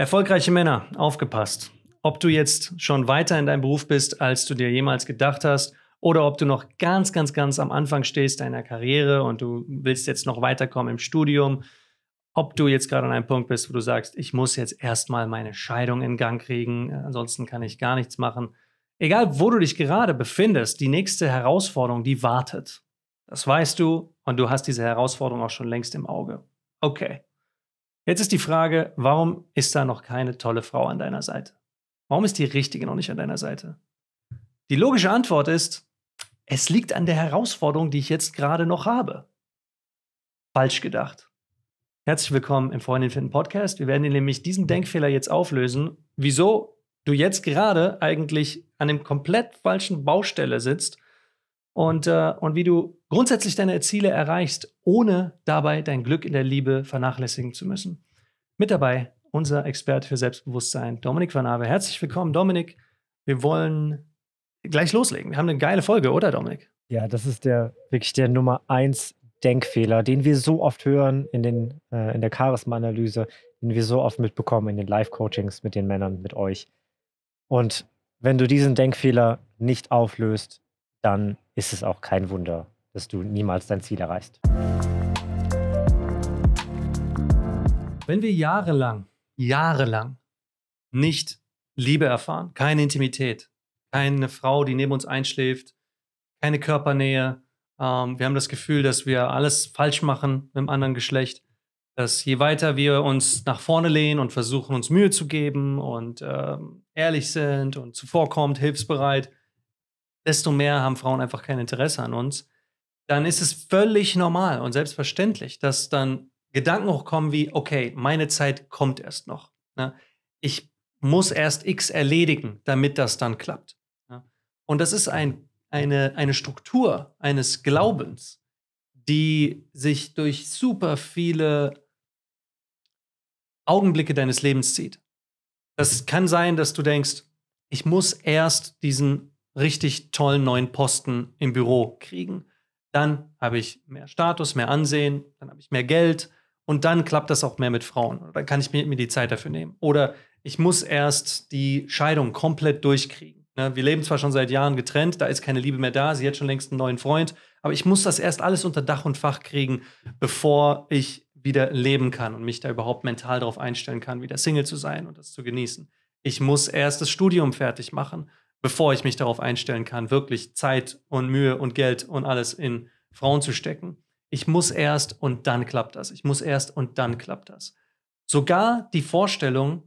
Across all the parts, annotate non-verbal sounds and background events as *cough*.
Erfolgreiche Männer, aufgepasst. Ob du jetzt schon weiter in deinem Beruf bist, als du dir jemals gedacht hast, oder ob du noch ganz, ganz, ganz am Anfang stehst deiner Karriere und du willst jetzt noch weiterkommen im Studium, ob du jetzt gerade an einem Punkt bist, wo du sagst, ich muss jetzt erstmal meine Scheidung in Gang kriegen, äh, ansonsten kann ich gar nichts machen. Egal, wo du dich gerade befindest, die nächste Herausforderung, die wartet. Das weißt du und du hast diese Herausforderung auch schon längst im Auge. Okay, Jetzt ist die Frage, warum ist da noch keine tolle Frau an deiner Seite? Warum ist die richtige noch nicht an deiner Seite? Die logische Antwort ist, es liegt an der Herausforderung, die ich jetzt gerade noch habe. Falsch gedacht. Herzlich willkommen im Freundin finden Podcast. Wir werden dir nämlich diesen Denkfehler jetzt auflösen, wieso du jetzt gerade eigentlich an dem komplett falschen Baustelle sitzt und, äh, und wie du grundsätzlich deine Ziele erreichst, ohne dabei dein Glück in der Liebe vernachlässigen zu müssen. Mit dabei unser Experte für Selbstbewusstsein, Dominik Van Ave. Herzlich willkommen, Dominik. Wir wollen gleich loslegen. Wir haben eine geile Folge, oder, Dominik? Ja, das ist der wirklich der Nummer eins Denkfehler, den wir so oft hören in, den, äh, in der Charisma-Analyse, den wir so oft mitbekommen in den Live-Coachings mit den Männern, mit euch. Und wenn du diesen Denkfehler nicht auflöst, dann ist es auch kein Wunder, dass du niemals dein Ziel erreichst. Wenn wir jahrelang, jahrelang nicht Liebe erfahren, keine Intimität, keine Frau, die neben uns einschläft, keine Körpernähe, ähm, wir haben das Gefühl, dass wir alles falsch machen mit dem anderen Geschlecht, dass je weiter wir uns nach vorne lehnen und versuchen, uns Mühe zu geben und ähm, ehrlich sind und zuvorkommt, hilfsbereit, desto mehr haben Frauen einfach kein Interesse an uns, dann ist es völlig normal und selbstverständlich, dass dann Gedanken hochkommen wie, okay, meine Zeit kommt erst noch. Ne? Ich muss erst X erledigen, damit das dann klappt. Ne? Und das ist ein, eine, eine Struktur eines Glaubens, die sich durch super viele Augenblicke deines Lebens zieht. Das kann sein, dass du denkst, ich muss erst diesen richtig tollen neuen Posten im Büro kriegen. Dann habe ich mehr Status, mehr Ansehen, dann habe ich mehr Geld und dann klappt das auch mehr mit Frauen. Dann kann ich mir, mir die Zeit dafür nehmen. Oder ich muss erst die Scheidung komplett durchkriegen. Ne, wir leben zwar schon seit Jahren getrennt, da ist keine Liebe mehr da, sie hat schon längst einen neuen Freund, aber ich muss das erst alles unter Dach und Fach kriegen, bevor ich wieder leben kann und mich da überhaupt mental darauf einstellen kann, wieder Single zu sein und das zu genießen. Ich muss erst das Studium fertig machen bevor ich mich darauf einstellen kann, wirklich Zeit und Mühe und Geld und alles in Frauen zu stecken. Ich muss erst und dann klappt das. Ich muss erst und dann klappt das. Sogar die Vorstellung,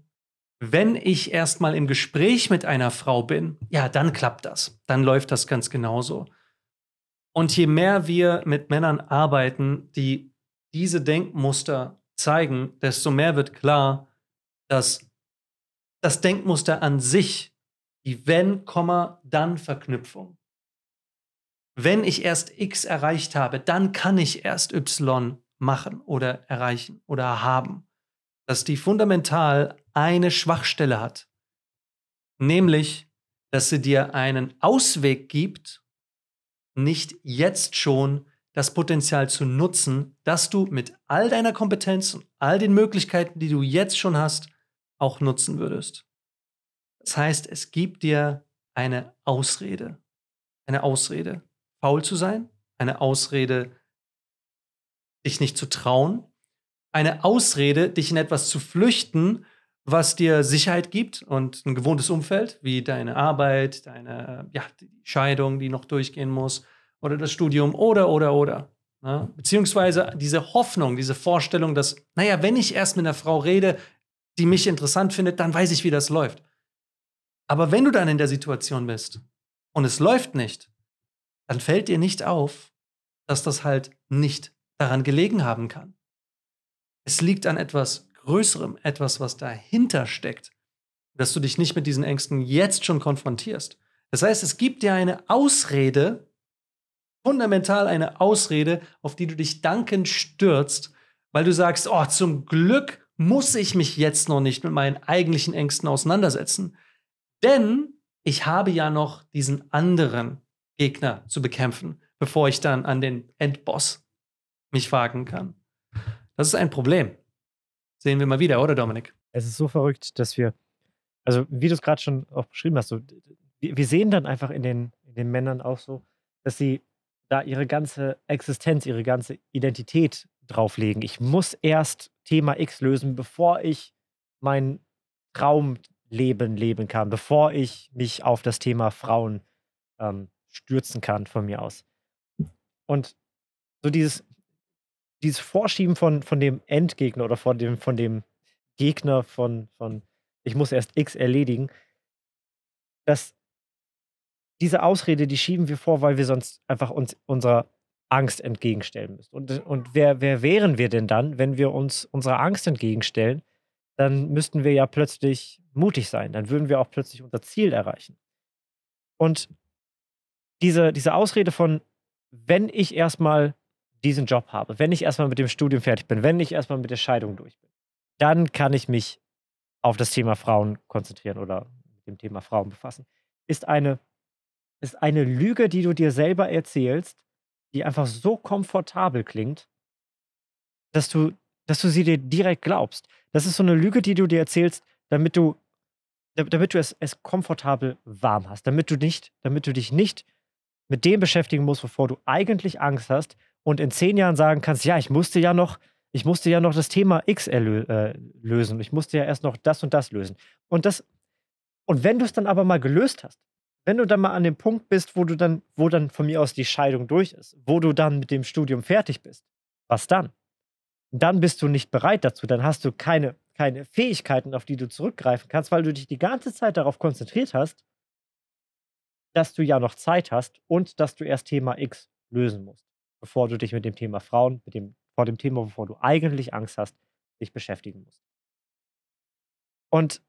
wenn ich erstmal im Gespräch mit einer Frau bin, ja, dann klappt das. Dann läuft das ganz genauso. Und je mehr wir mit Männern arbeiten, die diese Denkmuster zeigen, desto mehr wird klar, dass das Denkmuster an sich die wenn, dann Verknüpfung. Wenn ich erst X erreicht habe, dann kann ich erst Y machen oder erreichen oder haben. Dass die fundamental eine Schwachstelle hat, nämlich, dass sie dir einen Ausweg gibt, nicht jetzt schon das Potenzial zu nutzen, dass du mit all deiner Kompetenz und all den Möglichkeiten, die du jetzt schon hast, auch nutzen würdest. Das heißt, es gibt dir eine Ausrede. Eine Ausrede, faul zu sein, eine Ausrede, dich nicht zu trauen, eine Ausrede, dich in etwas zu flüchten, was dir Sicherheit gibt und ein gewohntes Umfeld, wie deine Arbeit, deine ja, die Scheidung, die noch durchgehen muss, oder das Studium, oder, oder, oder. Ja? Ne? Beziehungsweise diese Hoffnung, diese Vorstellung, dass, naja, wenn ich erst mit einer Frau rede, die mich interessant findet, dann weiß ich, wie das läuft. Aber wenn du dann in der Situation bist und es läuft nicht, dann fällt dir nicht auf, dass das halt nicht daran gelegen haben kann. Es liegt an etwas Größerem, etwas, was dahinter steckt, dass du dich nicht mit diesen Ängsten jetzt schon konfrontierst. Das heißt, es gibt dir eine Ausrede, fundamental eine Ausrede, auf die du dich dankend stürzt, weil du sagst, oh, zum Glück muss ich mich jetzt noch nicht mit meinen eigentlichen Ängsten auseinandersetzen. Denn ich habe ja noch diesen anderen Gegner zu bekämpfen, bevor ich dann an den Endboss mich wagen kann. Das ist ein Problem. Sehen wir mal wieder, oder Dominik? Es ist so verrückt, dass wir, also wie du es gerade schon auch beschrieben hast, so, wir sehen dann einfach in den, in den Männern auch so, dass sie da ihre ganze Existenz, ihre ganze Identität drauflegen. Ich muss erst Thema X lösen, bevor ich meinen Traum Leben leben kann, bevor ich mich auf das Thema Frauen ähm, stürzen kann von mir aus. Und so dieses, dieses Vorschieben von, von dem Endgegner oder von dem, von dem Gegner von, von ich muss erst X erledigen, dass diese Ausrede, die schieben wir vor, weil wir sonst einfach uns unserer Angst entgegenstellen müssen. Und, und wer, wer wären wir denn dann, wenn wir uns unserer Angst entgegenstellen dann müssten wir ja plötzlich mutig sein. Dann würden wir auch plötzlich unser Ziel erreichen. Und diese, diese Ausrede von, wenn ich erstmal diesen Job habe, wenn ich erstmal mit dem Studium fertig bin, wenn ich erstmal mit der Scheidung durch bin, dann kann ich mich auf das Thema Frauen konzentrieren oder mit dem Thema Frauen befassen, ist eine, ist eine Lüge, die du dir selber erzählst, die einfach so komfortabel klingt, dass du dass du sie dir direkt glaubst. Das ist so eine Lüge, die du dir erzählst, damit du, damit du es, es komfortabel warm hast, damit du nicht, damit du dich nicht mit dem beschäftigen musst, wovor du eigentlich Angst hast und in zehn Jahren sagen kannst, ja, ich musste ja noch, ich musste ja noch das Thema X erlö- äh, lösen, ich musste ja erst noch das und das lösen. Und das, und wenn du es dann aber mal gelöst hast, wenn du dann mal an dem Punkt bist, wo du dann, wo dann von mir aus die Scheidung durch ist, wo du dann mit dem Studium fertig bist, was dann? dann bist du nicht bereit dazu. Dann hast du keine, keine Fähigkeiten, auf die du zurückgreifen kannst, weil du dich die ganze Zeit darauf konzentriert hast, dass du ja noch Zeit hast und dass du erst Thema X lösen musst, bevor du dich mit dem Thema Frauen, mit dem, vor dem Thema, bevor du eigentlich Angst hast, dich beschäftigen musst. Und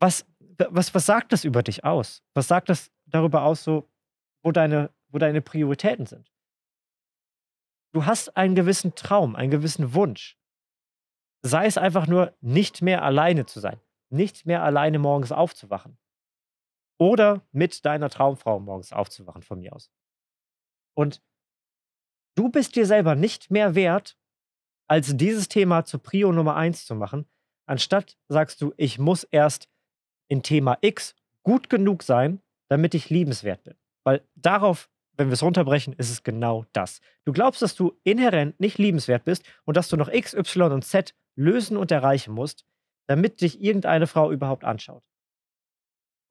was, was, was sagt das über dich aus? Was sagt das darüber aus, so, wo, deine, wo deine Prioritäten sind? du hast einen gewissen Traum, einen gewissen Wunsch. Sei es einfach nur, nicht mehr alleine zu sein, nicht mehr alleine morgens aufzuwachen. Oder mit deiner Traumfrau morgens aufzuwachen, von mir aus. Und du bist dir selber nicht mehr wert, als dieses Thema zu Prio Nummer 1 zu machen. Anstatt sagst du, ich muss erst in Thema X gut genug sein, damit ich liebenswert bin. Weil darauf wenn wir es runterbrechen, ist es genau das. Du glaubst, dass du inhärent nicht liebenswert bist und dass du noch X, Y und Z lösen und erreichen musst, damit dich irgendeine Frau überhaupt anschaut.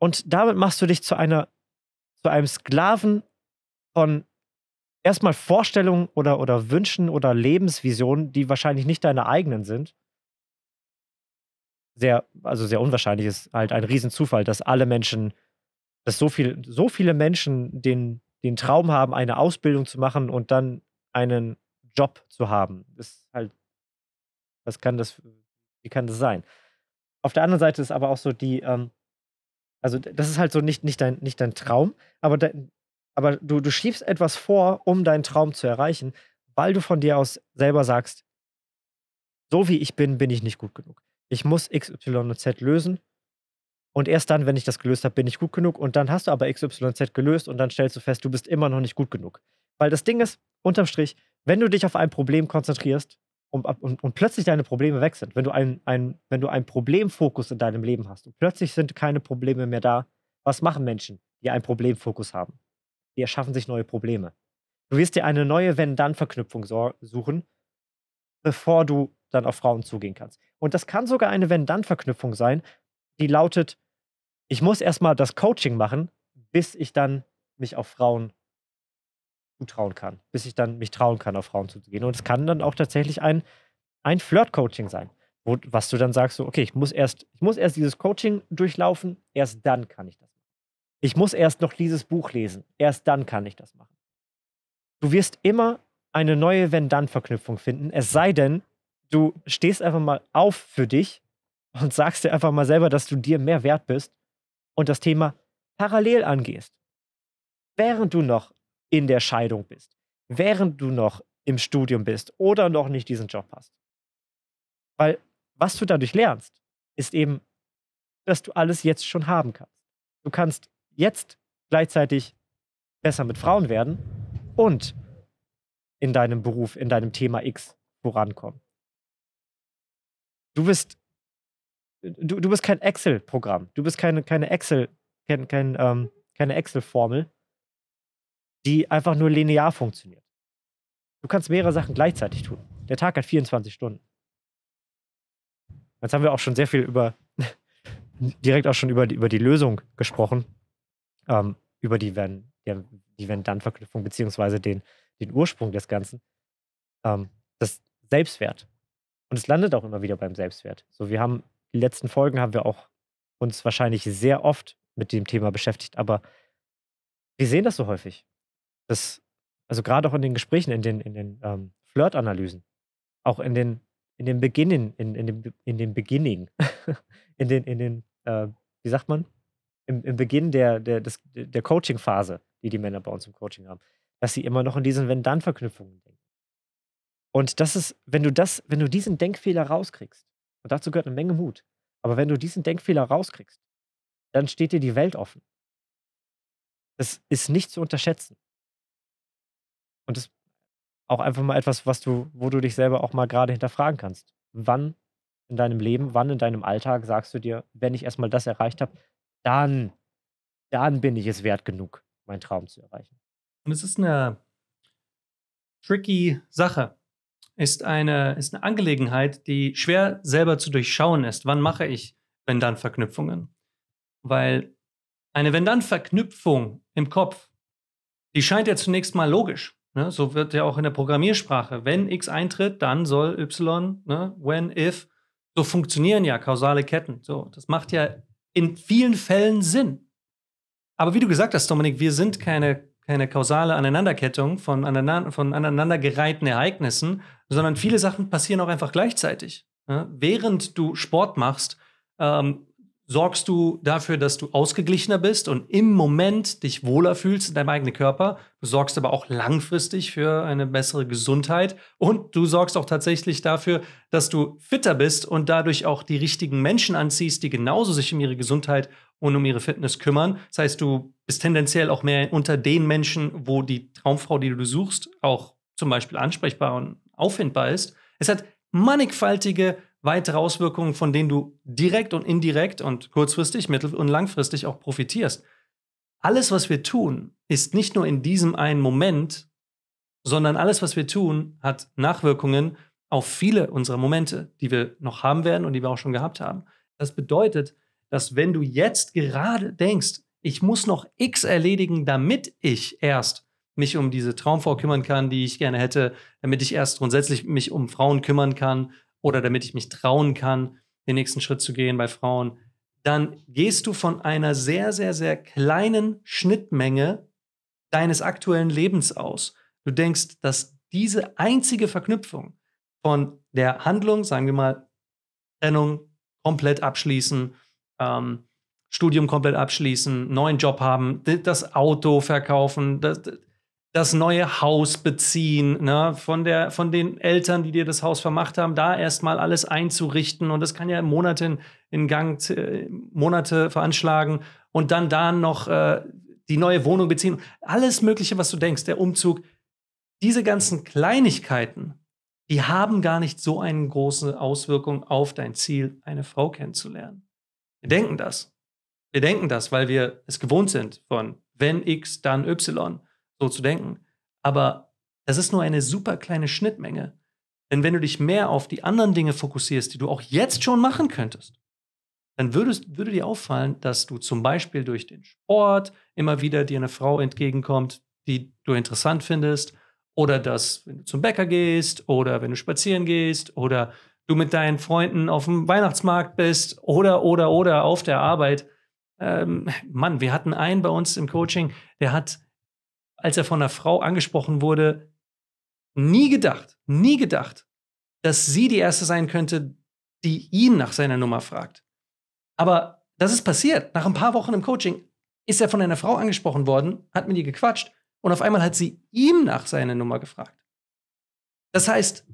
Und damit machst du dich zu einer, zu einem Sklaven von erstmal Vorstellungen oder, oder Wünschen oder Lebensvisionen, die wahrscheinlich nicht deine eigenen sind. Sehr, also sehr unwahrscheinlich ist halt ein Riesenzufall, dass alle Menschen, dass so, viel, so viele Menschen den den Traum haben, eine Ausbildung zu machen und dann einen Job zu haben. Das ist halt, was kann das, wie kann das sein? Auf der anderen Seite ist aber auch so die, ähm, also das ist halt so nicht, nicht, dein, nicht dein Traum, aber, de, aber du, du schiebst etwas vor, um deinen Traum zu erreichen, weil du von dir aus selber sagst, so wie ich bin, bin ich nicht gut genug. Ich muss X, Y und Z lösen und erst dann, wenn ich das gelöst habe, bin ich gut genug. Und dann hast du aber XYZ gelöst und dann stellst du fest, du bist immer noch nicht gut genug. Weil das Ding ist, unterm Strich, wenn du dich auf ein Problem konzentrierst und, und, und plötzlich deine Probleme weg sind, wenn du, ein, ein, einen Problemfokus in deinem Leben hast und plötzlich sind keine Probleme mehr da, was machen Menschen, die einen Problemfokus haben? Die erschaffen sich neue Probleme. Du wirst dir eine neue Wenn-Dann-Verknüpfung so suchen, bevor du dann auf Frauen zugehen kannst. Und das kann sogar eine Wenn-Dann-Verknüpfung sein, die lautet, ich muss erstmal das Coaching machen, bis ich dann mich auf Frauen zutrauen kann, bis ich dann mich trauen kann, auf Frauen zuzugehen. Und es kann dann auch tatsächlich ein, ein Flirt-Coaching sein, wo, was du dann sagst, so, okay, ich muss, erst, ich muss erst dieses Coaching durchlaufen, erst dann kann ich das machen. Ich muss erst noch dieses Buch lesen, erst dann kann ich das machen. Du wirst immer eine neue Wenn-Dann-Verknüpfung finden, es sei denn, du stehst einfach mal auf für dich und sagst dir einfach mal selber, dass du dir mehr wert bist und das Thema parallel angehst. Während du noch in der Scheidung bist, während du noch im Studium bist oder noch nicht diesen Job hast. Weil was du dadurch lernst, ist eben, dass du alles jetzt schon haben kannst. Du kannst jetzt gleichzeitig besser mit Frauen werden und in deinem Beruf, in deinem Thema X vorankommen. Du wirst du, du bist kein Excel-Programm. Du bist keine, keine Excel, kein, kein, ähm, keine Excel-Formel, die einfach nur linear funktioniert. Du kannst mehrere Sachen gleichzeitig tun. Der Tag hat 24 Stunden. Jetzt haben wir auch schon sehr viel über, *laughs* direkt auch schon über die, über die Lösung gesprochen, ähm, über die Wenn, die Wenn-Dann-Verknüpfung, beziehungsweise den, den Ursprung des Ganzen. Ähm, das Selbstwert. Und es landet auch immer wieder beim Selbstwert. So, wir haben die letzten Folgen haben wir auch uns wahrscheinlich sehr oft mit dem Thema beschäftigt, aber wir sehen das so häufig. Das, also gerade auch in den Gesprächen, in den, in den ähm, Flirt-Analysen, auch in den, in den Beginnen, in, in, dem, in dem Beginning, *laughs* in den, in den äh, wie sagt man, im, im Beginn der, der, des, der Coaching-Phase, die die Männer bei uns im Coaching haben, dass sie immer noch in diesen Wenn-Dann-Verknüpfungen denken. Und das ist, wenn du das, wenn du diesen Denkfehler rauskriegst, und dazu gehört eine Menge Mut. Aber wenn du diesen Denkfehler rauskriegst, dann steht dir die Welt offen. Das ist nicht zu unterschätzen. Und das ist auch einfach mal etwas, was du, wo du dich selber auch mal gerade hinterfragen kannst. Wann in deinem Leben, wann in deinem Alltag sagst du dir, wenn ich erstmal das erreicht habe, dann, dann bin ich es wert genug, meinen Traum zu erreichen. Und es ist eine tricky Sache, ist eine, ist eine Angelegenheit, die schwer selber zu durchschauen ist. Wann mache ich Wenn-Dann-Verknüpfungen? Weil eine Wenn-Dann-Verknüpfung im Kopf, die scheint ja zunächst mal logisch. Ne? So wird ja auch in der Programmiersprache, wenn X eintritt, dann soll Y, ne? when, if, so funktionieren ja kausale Ketten. So, das macht ja in vielen Fällen Sinn. Aber wie du gesagt hast, Dominik, wir sind keine keine kausale Aneinanderkettung von, aneinander, von aneinandergereihten Ereignissen, sondern viele Sachen passieren auch einfach gleichzeitig. Ja? Während du Sport machst, ähm, sorgst du dafür, dass du ausgeglichener bist und im Moment dich wohler fühlst in deinem eigenen Körper. Du sorgst aber auch langfristig für eine bessere Gesundheit und du sorgst auch tatsächlich dafür, dass du fitter bist und dadurch auch die richtigen Menschen anziehst, die genauso sich um ihre Gesundheit und um ihre Fitness kümmern. Das heißt, du bist tendenziell auch mehr unter den Menschen, wo die Traumfrau, die du suchst, auch zum Beispiel ansprechbar und auffindbar ist. Es hat mannigfaltige weitere Auswirkungen, von denen du direkt und indirekt und kurzfristig, mittel- und langfristig auch profitierst. Alles, was wir tun, ist nicht nur in diesem einen Moment, sondern alles, was wir tun, hat Nachwirkungen auf viele unserer Momente, die wir noch haben werden und die wir auch schon gehabt haben. Das bedeutet, dass wenn du jetzt gerade denkst, ich muss noch X erledigen, damit ich erst mich um diese Traumfrau kümmern kann, die ich gerne hätte, damit ich erst grundsätzlich mich um Frauen kümmern kann oder damit ich mich trauen kann, den nächsten Schritt zu gehen bei Frauen, dann gehst du von einer sehr, sehr, sehr kleinen Schnittmenge deines aktuellen Lebens aus. Du denkst, dass diese einzige Verknüpfung von der Handlung, sagen wir mal, Trennung komplett abschließen ähm, Studium komplett abschließen, neuen Job haben, das Auto verkaufen, das, das neue Haus beziehen, ne? von, der, von den Eltern, die dir das Haus vermacht haben, da erstmal alles einzurichten. Und das kann ja Monate in, in Gang, äh, Monate veranschlagen und dann da noch äh, die neue Wohnung beziehen. Alles Mögliche, was du denkst, der Umzug. Diese ganzen Kleinigkeiten, die haben gar nicht so eine große Auswirkung auf dein Ziel, eine Frau kennenzulernen. Wir denken das. Wir denken das, weil wir es gewohnt sind, von wenn X, dann Y so zu denken. Aber das ist nur eine super kleine Schnittmenge. Denn wenn du dich mehr auf die anderen Dinge fokussierst, die du auch jetzt schon machen könntest, dann würdest, würde dir auffallen, dass du zum Beispiel durch den Sport immer wieder dir eine Frau entgegenkommt, die du interessant findest, oder dass, wenn du zum Bäcker gehst, oder wenn du spazieren gehst, oder du mit deinen Freunden auf dem Weihnachtsmarkt bist oder, oder, oder auf der Arbeit. Ähm, Mann, wir hatten einen bei uns im Coaching, der hat, als er von einer Frau angesprochen wurde, nie gedacht, nie gedacht, dass sie die Erste sein könnte, die ihn nach seiner Nummer fragt. Aber das ist passiert. Nach ein paar Wochen im Coaching ist er von einer Frau angesprochen worden, hat mit ihr gequatscht und auf einmal hat sie ihm nach seiner Nummer gefragt. Das heißt,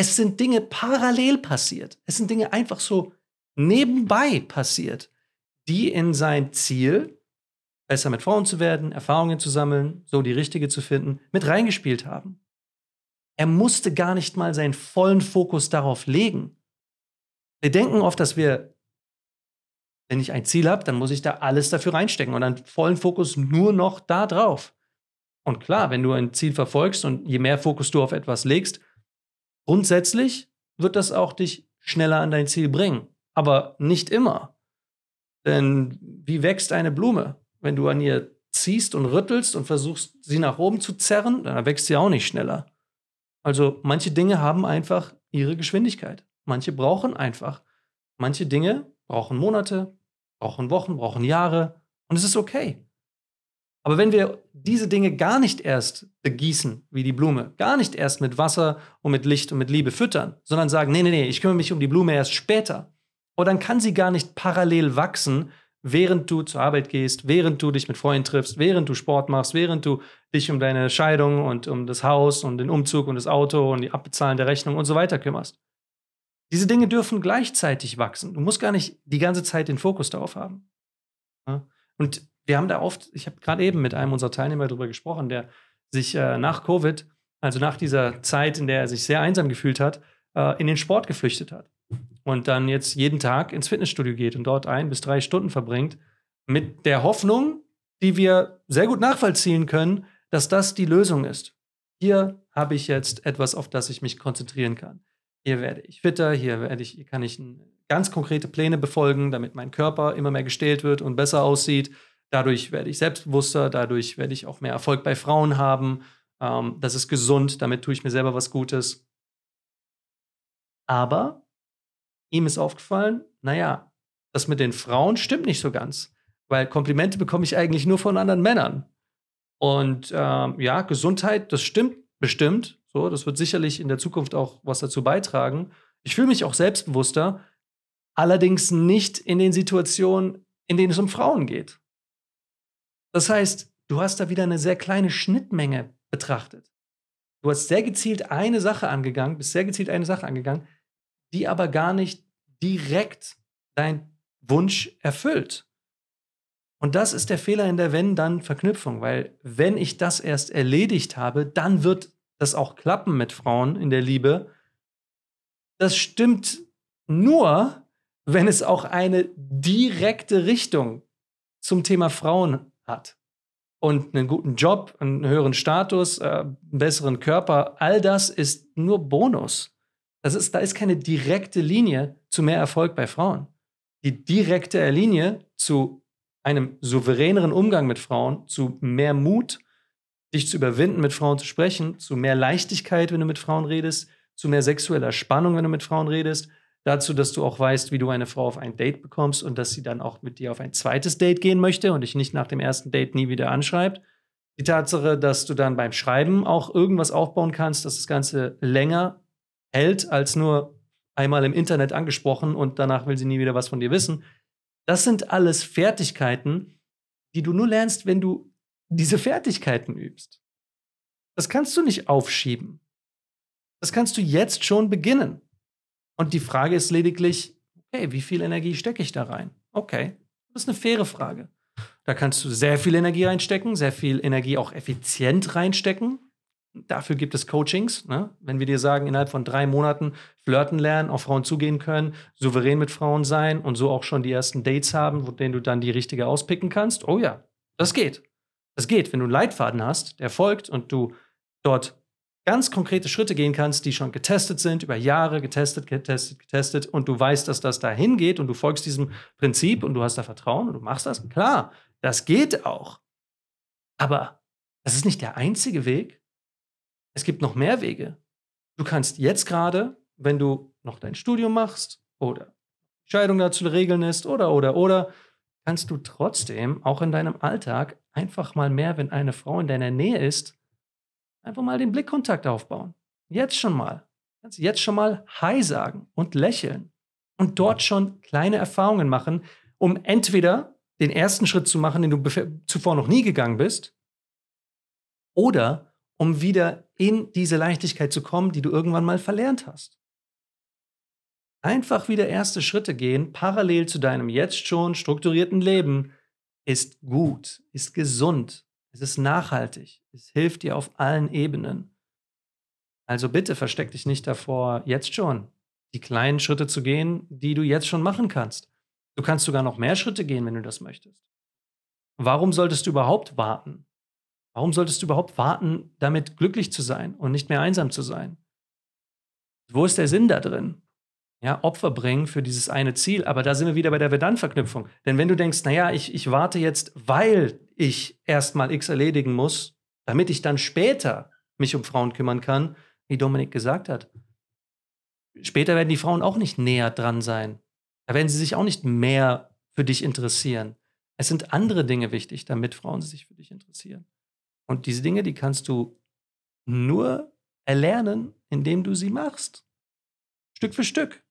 es sind Dinge parallel passiert. Es sind Dinge einfach so nebenbei passiert, die in sein Ziel, besser mit Frauen zu werden, Erfahrungen zu sammeln, so die richtige zu finden, mit reingespielt haben. Er musste gar nicht mal seinen vollen Fokus darauf legen. Wir denken oft, dass wir, wenn ich ein Ziel habe, dann muss ich da alles dafür reinstecken und dann vollen Fokus nur noch da drauf. Und klar, wenn du ein Ziel verfolgst und je mehr Fokus du auf etwas legst, Grundsätzlich wird das auch dich schneller an dein Ziel bringen, aber nicht immer. Denn wie wächst eine Blume? Wenn du an ihr ziehst und rüttelst und versuchst, sie nach oben zu zerren, dann wächst sie auch nicht schneller. Also manche Dinge haben einfach ihre Geschwindigkeit. Manche brauchen einfach. Manche Dinge brauchen Monate, brauchen Wochen, brauchen Jahre. Und es ist okay. Aber wenn wir diese Dinge gar nicht erst begießen, wie die Blume, gar nicht erst mit Wasser und mit Licht und mit Liebe füttern, sondern sagen, nee, nee, nee, ich kümmere mich um die Blume erst später, oh, dann kann sie gar nicht parallel wachsen, während du zur Arbeit gehst, während du dich mit Freunden triffst, während du Sport machst, während du dich um deine Scheidung und um das Haus und den Umzug und das Auto und die Abbezahlen der Rechnung und so weiter kümmerst. Diese Dinge dürfen gleichzeitig wachsen. Du musst gar nicht die ganze Zeit den Fokus darauf haben. Und wir haben da oft, ich habe gerade eben mit einem unserer Teilnehmer darüber gesprochen, der sich äh, nach Covid, also nach dieser Zeit, in der er sich sehr einsam gefühlt hat, äh, in den Sport geflüchtet hat. Und dann jetzt jeden Tag ins Fitnessstudio geht und dort ein bis drei Stunden verbringt, mit der Hoffnung, die wir sehr gut nachvollziehen können, dass das die Lösung ist. Hier habe ich jetzt etwas, auf das ich mich konzentrieren kann. Hier werde ich fitter, hier, werde ich, hier kann ich ganz konkrete Pläne befolgen, damit mein Körper immer mehr gestählt wird und besser aussieht Dadurch werde ich selbstbewusster, dadurch werde ich auch mehr Erfolg bei Frauen haben. Ähm, das ist gesund, damit tue ich mir selber was Gutes. Aber ihm ist aufgefallen, naja, das mit den Frauen stimmt nicht so ganz, weil Komplimente bekomme ich eigentlich nur von anderen Männern. Und ähm, ja, Gesundheit, das stimmt bestimmt. So, das wird sicherlich in der Zukunft auch was dazu beitragen. Ich fühle mich auch selbstbewusster, allerdings nicht in den Situationen, in denen es um Frauen geht. Das heißt, du hast da wieder eine sehr kleine Schnittmenge betrachtet. Du hast sehr gezielt eine Sache angegangen, bist sehr gezielt eine Sache angegangen, die aber gar nicht direkt dein Wunsch erfüllt. Und das ist der Fehler in der Wenn-Dann-Verknüpfung, weil wenn ich das erst erledigt habe, dann wird das auch klappen mit Frauen in der Liebe. Das stimmt nur, wenn es auch eine direkte Richtung zum Thema Frauen hat und einen guten Job, einen höheren Status, äh, einen besseren Körper, all das ist nur Bonus. Das ist, da ist keine direkte Linie zu mehr Erfolg bei Frauen. Die direkte Linie zu einem souveräneren Umgang mit Frauen, zu mehr Mut, dich zu überwinden, mit Frauen zu sprechen, zu mehr Leichtigkeit, wenn du mit Frauen redest, zu mehr sexueller Spannung, wenn du mit Frauen redest, dazu, dass du auch weißt, wie du eine Frau auf ein Date bekommst und dass sie dann auch mit dir auf ein zweites Date gehen möchte und dich nicht nach dem ersten Date nie wieder anschreibt. Die Tatsache, dass du dann beim Schreiben auch irgendwas aufbauen kannst, dass das Ganze länger hält als nur einmal im Internet angesprochen und danach will sie nie wieder was von dir wissen. Das sind alles Fertigkeiten, die du nur lernst, wenn du diese Fertigkeiten übst. Das kannst du nicht aufschieben. Das kannst du jetzt schon beginnen. Und die Frage ist lediglich, okay, wie viel Energie stecke ich da rein? Okay, das ist eine faire Frage. Da kannst du sehr viel Energie reinstecken, sehr viel Energie auch effizient reinstecken. Dafür gibt es Coachings. Ne? Wenn wir dir sagen, innerhalb von drei Monaten flirten lernen, auf Frauen zugehen können, souverän mit Frauen sein und so auch schon die ersten Dates haben, mit denen du dann die richtige auspicken kannst. Oh ja, das geht. Das geht. Wenn du einen Leitfaden hast, der folgt und du dort ganz konkrete Schritte gehen kannst, die schon getestet sind, über Jahre getestet, getestet, getestet und du weißt, dass das dahin geht und du folgst diesem Prinzip und du hast da Vertrauen und du machst das, klar, das geht auch. Aber das ist nicht der einzige Weg. Es gibt noch mehr Wege. Du kannst jetzt gerade, wenn du noch dein Studium machst oder Scheidung dazu regeln ist oder, oder, oder, kannst du trotzdem auch in deinem Alltag einfach mal mehr, wenn eine Frau in deiner Nähe ist, Einfach mal den Blickkontakt aufbauen. Jetzt schon mal. Kannst jetzt schon mal Hi sagen und lächeln. Und dort schon kleine Erfahrungen machen, um entweder den ersten Schritt zu machen, den du zuvor noch nie gegangen bist, oder um wieder in diese Leichtigkeit zu kommen, die du irgendwann mal verlernt hast. Einfach wieder erste Schritte gehen, parallel zu deinem jetzt schon strukturierten Leben, ist gut, ist gesund es ist nachhaltig. Es hilft dir auf allen Ebenen. Also bitte versteck dich nicht davor, jetzt schon die kleinen Schritte zu gehen, die du jetzt schon machen kannst. Du kannst sogar noch mehr Schritte gehen, wenn du das möchtest. Warum solltest du überhaupt warten? Warum solltest du überhaupt warten, damit glücklich zu sein und nicht mehr einsam zu sein? Wo ist der Sinn da drin? ja, Opfer bringen für dieses eine Ziel. Aber da sind wir wieder bei der Verdant-Verknüpfung. Denn wenn du denkst, naja, ich, ich warte jetzt, weil ich erstmal X erledigen muss, damit ich dann später mich um Frauen kümmern kann, wie Dominik gesagt hat, später werden die Frauen auch nicht näher dran sein. Da werden sie sich auch nicht mehr für dich interessieren. Es sind andere Dinge wichtig, damit Frauen sich für dich interessieren. Und diese Dinge, die kannst du nur erlernen, indem du sie machst. Stück für Stück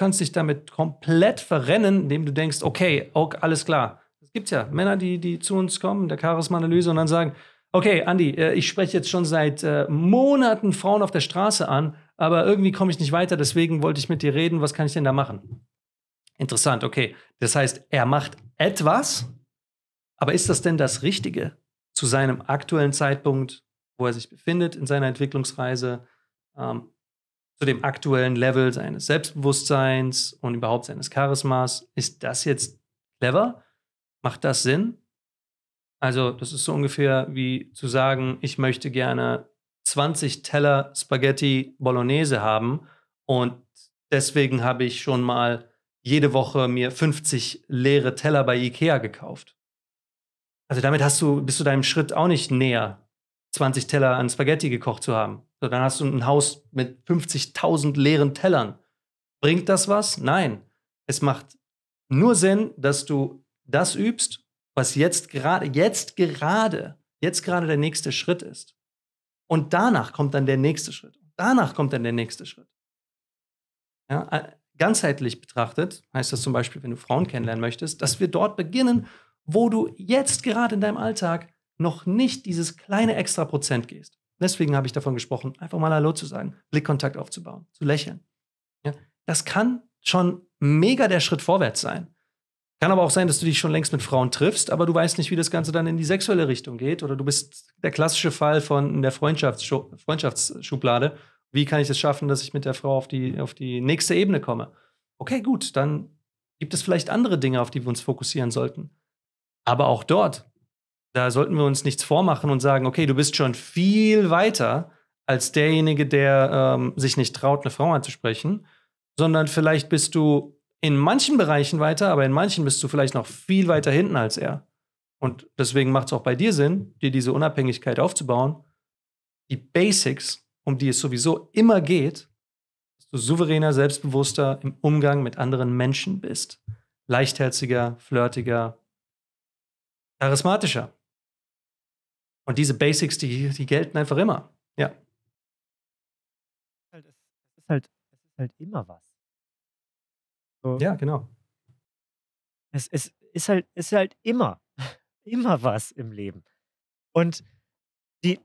kannst dich damit komplett verrennen, indem du denkst, okay, okay alles klar. Es gibt ja Männer, die, die zu uns kommen, der Charisma-Analyse, und dann sagen, okay, Andi, äh, ich spreche jetzt schon seit äh, Monaten Frauen auf der Straße an, aber irgendwie komme ich nicht weiter, deswegen wollte ich mit dir reden, was kann ich denn da machen? Interessant, okay. Das heißt, er macht etwas, aber ist das denn das Richtige zu seinem aktuellen Zeitpunkt, wo er sich befindet in seiner Entwicklungsreise? Ähm, zu dem aktuellen Level seines Selbstbewusstseins und überhaupt seines Charismas. Ist das jetzt clever? Macht das Sinn? Also, das ist so ungefähr wie zu sagen, ich möchte gerne 20 Teller Spaghetti Bolognese haben und deswegen habe ich schon mal jede Woche mir 50 leere Teller bei Ikea gekauft. Also damit hast du, bist du deinem Schritt auch nicht näher, 20 Teller an Spaghetti gekocht zu haben. So, dann hast du ein Haus mit 50.000 leeren Tellern. Bringt das was? Nein. Es macht nur Sinn, dass du das übst, was jetzt gerade, jetzt gerade, jetzt gerade der nächste Schritt ist. Und danach kommt dann der nächste Schritt. Danach kommt dann der nächste Schritt. Ja, äh, ganzheitlich betrachtet heißt das zum Beispiel, wenn du Frauen kennenlernen möchtest, dass wir dort beginnen, wo du jetzt gerade in deinem Alltag noch nicht dieses kleine extra Prozent gehst. Deswegen habe ich davon gesprochen, einfach mal Hallo zu sagen, Blickkontakt aufzubauen, zu lächeln. Ja, das kann schon mega der Schritt vorwärts sein. Kann aber auch sein, dass du dich schon längst mit Frauen triffst, aber du weißt nicht, wie das Ganze dann in die sexuelle Richtung geht. Oder du bist der klassische Fall von der Freundschafts Freundschaftsschublade. Wie kann ich es schaffen, dass ich mit der Frau auf die, auf die nächste Ebene komme? Okay, gut, dann gibt es vielleicht andere Dinge, auf die wir uns fokussieren sollten. Aber auch dort da sollten wir uns nichts vormachen und sagen, okay, du bist schon viel weiter als derjenige, der ähm, sich nicht traut, eine Frau anzusprechen, sondern vielleicht bist du in manchen Bereichen weiter, aber in manchen bist du vielleicht noch viel weiter hinten als er. Und deswegen macht es auch bei dir Sinn, dir diese Unabhängigkeit aufzubauen, die Basics, um die es sowieso immer geht, dass du souveräner, selbstbewusster im Umgang mit anderen Menschen bist, leichtherziger, flirtiger, charismatischer. Und diese Basics, die, die gelten einfach immer. Ja. Halt, es ist halt, es ist halt immer was. So. Ja, genau. Es, es ist halt, ist halt immer, *laughs* immer was im Leben. Und die,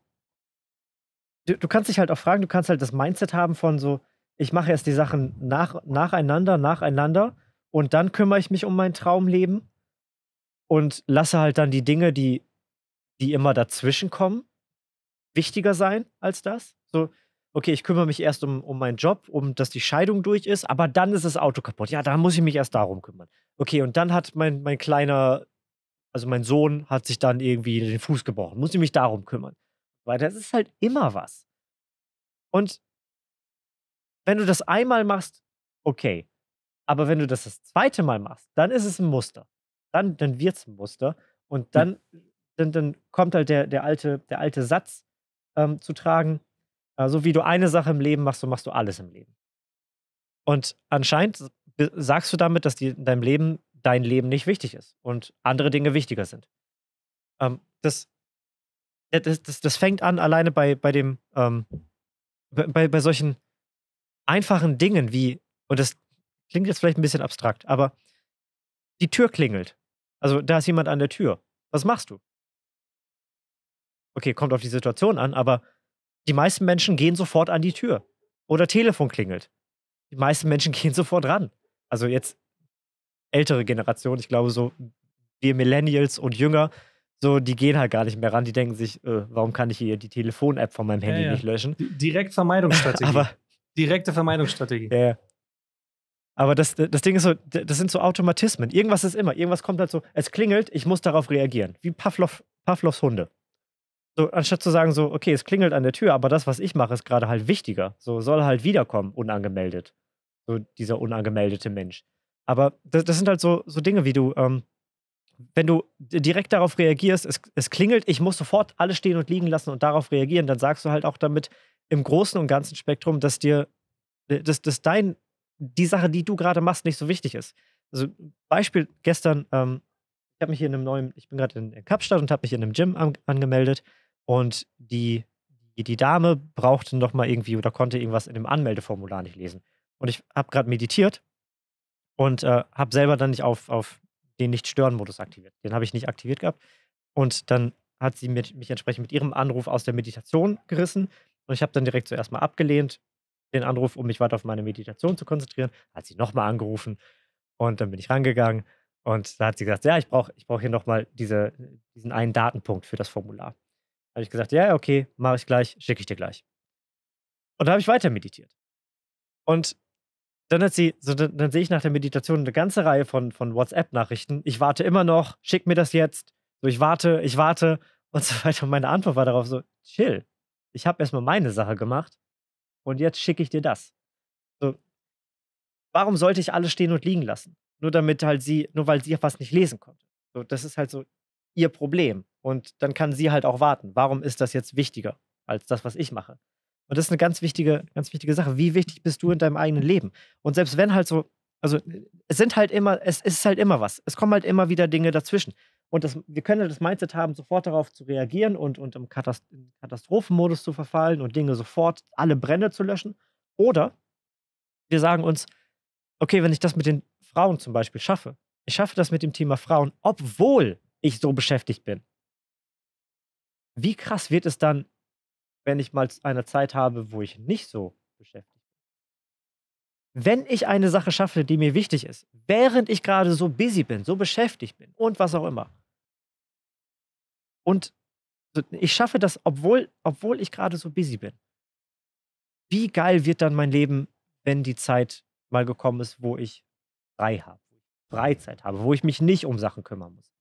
du, du kannst dich halt auch fragen, du kannst halt das Mindset haben von so, ich mache erst die Sachen nach, nacheinander, nacheinander und dann kümmere ich mich um mein Traumleben und lasse halt dann die Dinge, die die immer dazwischen kommen, wichtiger sein als das? So, okay, ich kümmere mich erst um, um meinen Job, um dass die Scheidung durch ist, aber dann ist das Auto kaputt. Ja, da muss ich mich erst darum kümmern. Okay, und dann hat mein, mein kleiner, also mein Sohn hat sich dann irgendwie den Fuß gebrochen. Muss ich mich darum kümmern? Weil das ist halt immer was. Und wenn du das einmal machst, okay. Aber wenn du das das zweite Mal machst, dann ist es ein Muster. Dann, dann wird es ein Muster. Und hm. dann dann, dann kommt halt der, der, alte, der alte Satz ähm, zu tragen. Äh, so wie du eine Sache im Leben machst, so machst du alles im Leben. Und anscheinend sagst du damit, dass die, in deinem Leben dein Leben nicht wichtig ist und andere Dinge wichtiger sind. Ähm, das, das, das, das, fängt an alleine bei, bei dem, ähm, bei, bei solchen einfachen Dingen wie, und das klingt jetzt vielleicht ein bisschen abstrakt, aber die Tür klingelt. Also da ist jemand an der Tür. Was machst du? okay, kommt auf die Situation an, aber die meisten Menschen gehen sofort an die Tür. Oder Telefon klingelt. Die meisten Menschen *laughs* gehen sofort ran. Also jetzt ältere Generation, ich glaube so wir Millennials und Jünger, so die gehen halt gar nicht mehr ran. Die denken sich, äh, warum kann ich hier die Telefon-App von meinem Handy ja, ja. nicht löschen? Direkt Vermeidungsstrategie. *laughs* aber, Direkte Vermeidungsstrategie. Ja. Aber das, das Ding ist so, das sind so Automatismen. Irgendwas ist immer, irgendwas kommt halt so, es klingelt, ich muss darauf reagieren. Wie Pavlov, Pavlovs Hunde. So, anstatt zu sagen, so, okay, es klingelt an der Tür, aber das, was ich mache, ist gerade halt wichtiger. So, soll halt wiederkommen, unangemeldet. So, dieser unangemeldete Mensch. Aber das, das sind halt so, so Dinge, wie du, ähm, wenn du direkt darauf reagierst, es, es klingelt, ich muss sofort alles stehen und liegen lassen und darauf reagieren, dann sagst du halt auch damit im Großen und ganzen Spektrum, dass dir, dass, dass dein, die Sache, die du gerade machst, nicht so wichtig ist. Also, Beispiel gestern, ähm, ich habe mich hier in einem neuen, ich bin gerade in Kapstadt und habe mich in einem Gym an, angemeldet und die, die, Dame brauchte nochmal irgendwie oder konnte irgendwas in dem Anmeldeformular nicht lesen. Und ich habe gerade meditiert und äh, habe selber dann nicht auf, auf den Nicht-Stören-Modus aktiviert. Den habe ich nicht aktiviert gehabt. Und dann hat sie mit, mich entsprechend mit ihrem Anruf aus der Meditation gerissen. Und ich habe dann direkt zuerst mal abgelehnt, den Anruf, um mich weiter auf meine Meditation zu konzentrieren. Hat sie nochmal angerufen und dann bin ich rangegangen und da hat sie gesagt, ja, ich brauche ich brauch hier nochmal diese, diesen einen Datenpunkt für das Formular. Habe ich gesagt, ja, okay, mache ich gleich, schicke ich dir gleich. Und da habe ich weiter meditiert. Und dann hat sie, so, dann, dann sehe ich nach der Meditation eine ganze Reihe von, von WhatsApp-Nachrichten. Ich warte immer noch, schick mir das jetzt. So, ich warte, ich warte *laughs* und so weiter. Und meine Antwort war darauf so, chill. Ich habe erstmal meine Sache gemacht und jetzt schicke ich dir das. So, warum sollte ich alles stehen und liegen lassen? Nur damit halt sie, nur weil sie fast nicht lesen konnte. So, das ist halt so, ihr Problem. Und dann kann sie halt auch warten. Warum ist das jetzt wichtiger als das, was ich mache? Und das ist eine ganz wichtige, ganz wichtige Sache. Wie wichtig bist du in deinem eigenen Leben? Und selbst wenn halt so, also es sind halt immer, es, es ist halt immer was. Es kommen halt immer wieder Dinge dazwischen. Und das, wir können halt das Mindset haben, sofort darauf zu reagieren und, und im Katastrophenmodus zu verfallen und Dinge sofort alle Brände zu löschen. Oder wir sagen uns, okay, wenn ich das mit den Frauen zum Beispiel schaffe, ich schaffe das mit dem Thema Frauen, obwohl ich so beschäftigt bin. Wie krass wird es dann, wenn ich mal eine Zeit habe, wo ich nicht so beschäftigt bin? Wenn ich eine Sache schaffe, die mir wichtig ist, während ich gerade so busy bin, so beschäftigt bin und was auch immer. Und ich schaffe das, obwohl, obwohl ich gerade so busy bin. Wie geil wird dann mein Leben, wenn die Zeit mal gekommen ist, wo ich frei habe, Freizeit habe, wo ich mich nicht um Sachen kümmern muss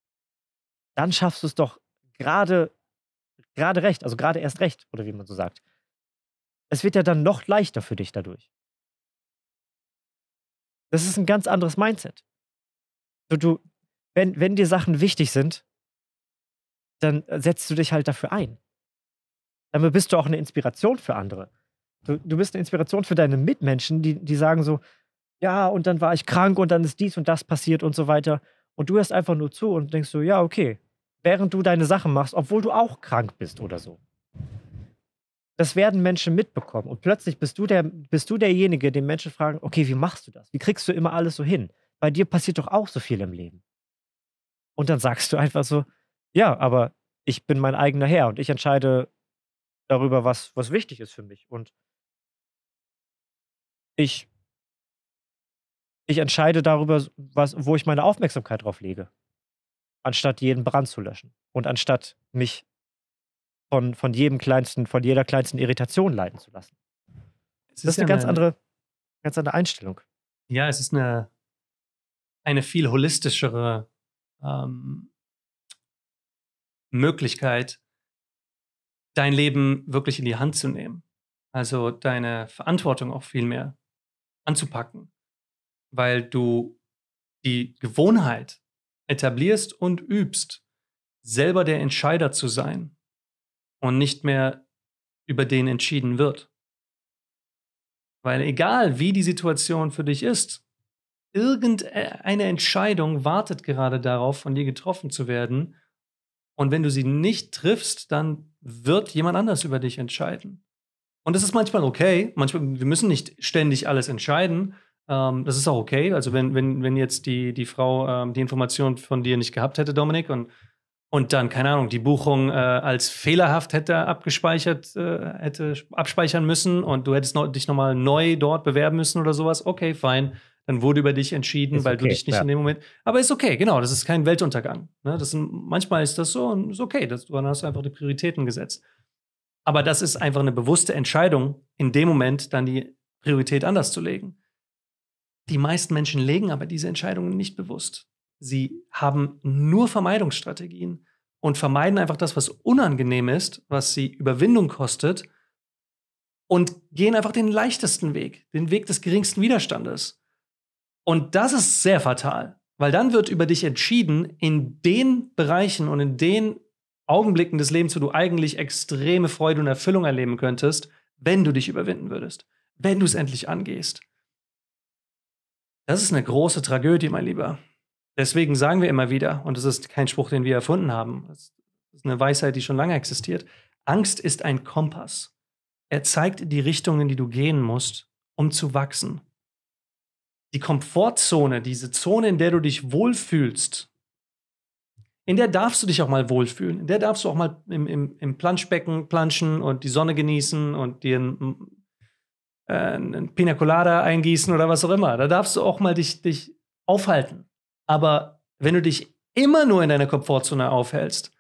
dann schaffst du es doch gerade, gerade recht, also gerade erst recht, oder wie man so sagt. Es wird ja dann noch leichter für dich dadurch. Das ist ein ganz anderes Mindset. So, du, wenn, wenn dir Sachen wichtig sind, dann äh, setzt du dich halt dafür ein. Damit bist du auch eine Inspiration für andere. Du, du bist eine Inspiration für deine Mitmenschen, die, die sagen so, ja, und dann war ich krank und dann ist dies und das passiert und so weiter. Und du hörst einfach nur zu und denkst so, ja, okay, während du deine Sachen machst, obwohl du auch krank bist oder so. Das werden Menschen mitbekommen. Und plötzlich bist du, der, bist du derjenige, den Menschen fragen, okay, wie machst du das? Wie kriegst du immer alles so hin? Bei dir passiert doch auch so viel im Leben. Und dann sagst du einfach so, ja, aber ich bin mein eigener Herr und ich entscheide darüber, was, was wichtig ist für mich. Und ich, ich entscheide darüber, was, wo ich meine Aufmerksamkeit drauf lege anstatt jeden Brand zu löschen und anstatt mich von, von jedem kleinsten, von jeder kleinsten Irritation leiden zu lassen. Es das ist, eine, ganz, eine, andere, ganz andere Einstellung. Ja, es ist eine, eine viel holistischere ähm, Möglichkeit, dein Leben wirklich in die Hand zu nehmen. Also deine Verantwortung auch viel mehr anzupacken, weil du die Gewohnheit etablierst und übst, selber der Entscheider zu sein und nicht mehr über den entschieden wird. Weil egal wie die Situation für dich ist, irgendeine Entscheidung wartet gerade darauf, von dir getroffen zu werden. Und wenn du sie nicht triffst, dann wird jemand anders über dich entscheiden. Und das ist manchmal okay. Manchmal, wir müssen nicht ständig alles entscheiden, ähm, das ist auch okay. Also wenn, wenn, wenn jetzt die, die Frau ähm, die Information von dir nicht gehabt hätte, Dominik, und, und dann, keine Ahnung, die Buchung äh, als fehlerhaft hätte abgespeichert, äh, hätte abspeichern müssen und du hättest noch, dich nochmal neu dort bewerben müssen oder sowas, okay, fein. Dann wurde über dich entschieden, ist weil okay, du dich nicht ja. in dem Moment. Aber ist okay, genau, das ist kein Weltuntergang. Ne? Das sind, manchmal ist das so und ist okay, das, dann hast du einfach die Prioritäten gesetzt. Aber das ist einfach eine bewusste Entscheidung, in dem Moment dann die Priorität anders zu legen. Die meisten Menschen legen aber diese Entscheidungen nicht bewusst. Sie haben nur Vermeidungsstrategien und vermeiden einfach das, was unangenehm ist, was sie Überwindung kostet und gehen einfach den leichtesten Weg, den Weg des geringsten Widerstandes. Und das ist sehr fatal, weil dann wird über dich entschieden in den Bereichen und in den Augenblicken des Lebens, wo du eigentlich extreme Freude und Erfüllung erleben könntest, wenn du dich überwinden würdest, wenn du es endlich angehst. Das ist eine große Tragödie, mein Lieber. Deswegen sagen wir immer wieder, und das ist kein Spruch, den wir erfunden haben, das ist eine Weisheit, die schon lange existiert, Angst ist ein Kompass. Er zeigt die Richtungen, in die du gehen musst, um zu wachsen. Die Komfortzone, diese Zone, in der du dich wohlfühlst, in der darfst du dich auch mal wohlfühlen. In der darfst du auch mal im, im, im Planschbecken planschen und die Sonne genießen und dir einen äh, einen Pina Colada eingießen oder was auch immer. Da darfst du auch mal dich, dich aufhalten. Aber wenn du dich immer nur in deiner Komfortzone aufhältst,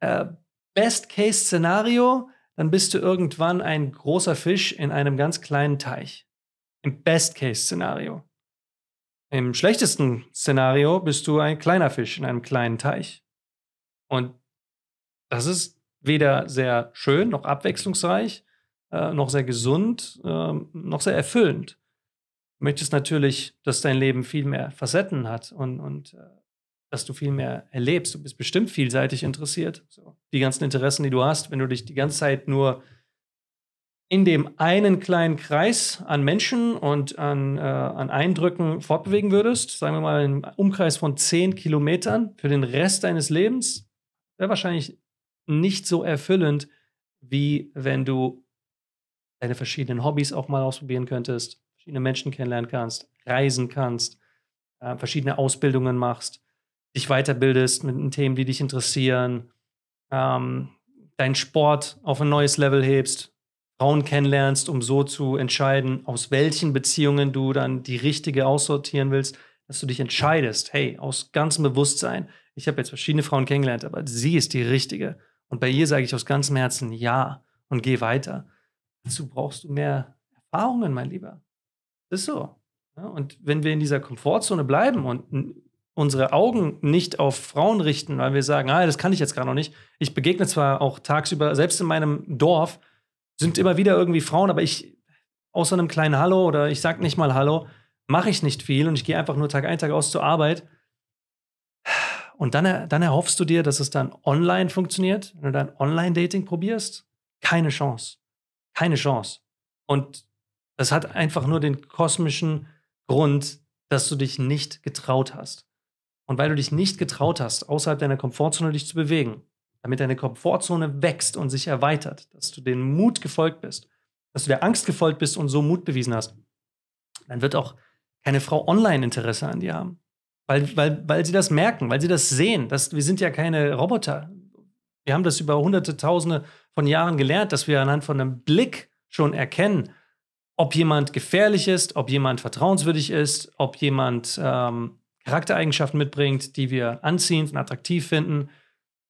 äh, Best-Case-Szenario, dann bist du irgendwann ein großer Fisch in einem ganz kleinen Teich. Im Best-Case-Szenario. Im schlechtesten Szenario bist du ein kleiner Fisch in einem kleinen Teich. Und das ist weder sehr schön noch abwechslungsreich äh, noch sehr gesund, äh, noch sehr erfüllend. Du möchtest natürlich, dass dein Leben viel mehr Facetten hat und, und äh, dass du viel mehr erlebst. Du bist bestimmt vielseitig interessiert. So. Die ganzen Interessen, die du hast, wenn du dich die ganze Zeit nur in dem einen kleinen Kreis an Menschen und an, äh, an Eindrücken fortbewegen würdest, sagen wir mal einen Umkreis von zehn Kilometern für den Rest deines Lebens, wäre wahrscheinlich nicht so erfüllend, wie wenn du deine verschiedenen Hobbys auch mal ausprobieren könntest, verschiedene Menschen kennenlernen kannst, reisen kannst, äh, verschiedene Ausbildungen machst, dich weiterbildest mit Themen, die dich interessieren, ähm, deinen Sport auf ein neues Level hebst, Frauen kennenlernst, um so zu entscheiden, aus welchen Beziehungen du dann die richtige aussortieren willst, dass du dich entscheidest, hey, aus ganzem Bewusstsein, ich habe jetzt verschiedene Frauen kennengelernt, aber sie ist die richtige. Und bei ihr sage ich aus ganzem Herzen ja und geh weiter dazu brauchst du mehr Erfahrungen, mein Lieber. Das ist so. Ja, ne? und wenn wir in dieser Komfortzone bleiben und unsere Augen nicht auf Frauen richten, weil wir sagen, ah, das kann ich jetzt gerade noch nicht. Ich begegne zwar auch tagsüber, selbst in meinem Dorf sind immer wieder irgendwie Frauen, aber ich, außer einem kleinen Hallo oder ich sag nicht mal Hallo, mache ich nicht viel und ich gehe einfach nur Tag ein, Tag aus zur Arbeit. Und dann, dann erhoffst du dir, dass es dann online funktioniert, wenn du dann Online-Dating probierst? Keine Chance. Keine Chance. Und das hat einfach nur den kosmischen Grund, dass du dich nicht getraut hast. Und weil du dich nicht getraut hast, außerhalb deiner Komfortzone dich zu bewegen, damit deine Komfortzone wächst und sich erweitert, dass du den Mut gefolgt bist, dass du der Angst gefolgt bist und so Mut bewiesen hast, dann wird auch keine Frau online Interesse an dir haben. Weil, weil, weil sie das merken, weil sie das sehen. Dass, wir sind ja keine Roboter. Wir haben das über hunderte, tausende von Jahren gelernt, dass wir anhand von einem Blick schon erkennen, ob jemand gefährlich ist, ob jemand vertrauenswürdig ist, ob jemand ähm, Charaktereigenschaften mitbringt, die wir anziehend und attraktiv finden,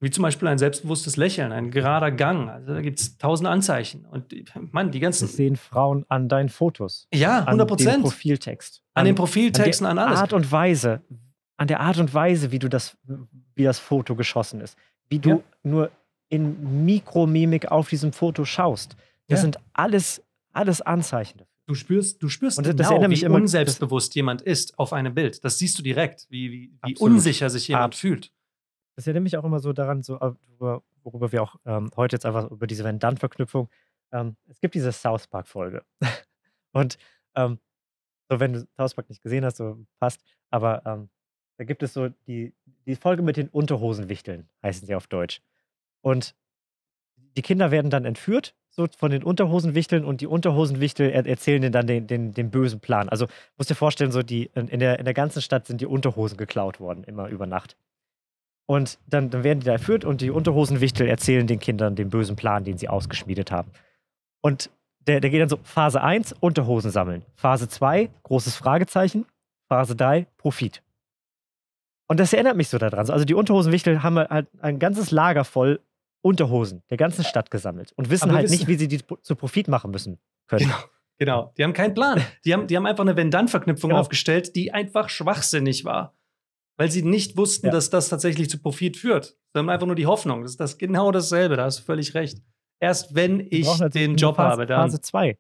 wie zum Beispiel ein selbstbewusstes Lächeln, ein gerader Gang. Also da gibt es tausend Anzeichen. Und man, die ganzen. Das sehen Frauen an deinen Fotos. Ja, 100 Prozent. An dem Profiltext. An, an den Profiltexten, an, an alles. Art und Weise, an der Art und Weise, wie du das, wie das Foto geschossen ist wie du ja. nur in Mikromimik auf diesem Foto schaust. Das ja. sind alles, alles Anzeichen dafür. Du spürst, du spürst und genau, das wie immer, unselbstbewusst jemand ist auf einem Bild. Das siehst du direkt, wie, wie, wie unsicher sich jemand Absolut. fühlt. Das erinnert mich auch immer so daran, so, äh, worüber wir auch ähm, heute jetzt einfach über diese wenn verknüpfung Ähm, es gibt diese South Park-Folge. *laughs* und ähm, so, wenn du South Park nicht gesehen hast, so passt. Aber ähm, da gibt es so die, die Folge mit den Unterhosenwichteln, heißen sie auf Deutsch. Und die Kinder werden dann entführt, so von den Unterhosenwichteln, und die Unterhosenwichtel er erzählen denen dann den, den, den bösen Plan. Also musst dir vorstellen, so die, in, der, in der ganzen Stadt sind die Unterhosen geklaut worden, immer über Nacht. Und dann, dann werden die da entführt und die Unterhosenwichtel erzählen den Kindern den bösen Plan, den sie ausgeschmiedet haben. Und der, der geht dann so: Phase 1, Unterhosen sammeln. Phase 2, großes Fragezeichen. Phase 3, Profit. Und das erinnert mich so daran. Also die Unterhosenwichtel haben halt ein ganzes Lager voll Unterhosen der ganzen Stadt gesammelt und wissen halt wissen, nicht, wie sie die zu Profit machen müssen können. Genau. Genau, die haben keinen Plan. Die haben, die haben einfach eine Wenn-Dann-Verknüpfung genau. aufgestellt, die einfach schwachsinnig war. Weil sie nicht wussten, ja. dass das tatsächlich zu Profit führt. Sie haben einfach nur die Hoffnung. Das ist das genau dasselbe, da hast du völlig recht. Erst wenn ich den Job Phase, habe, dann. Phase 2.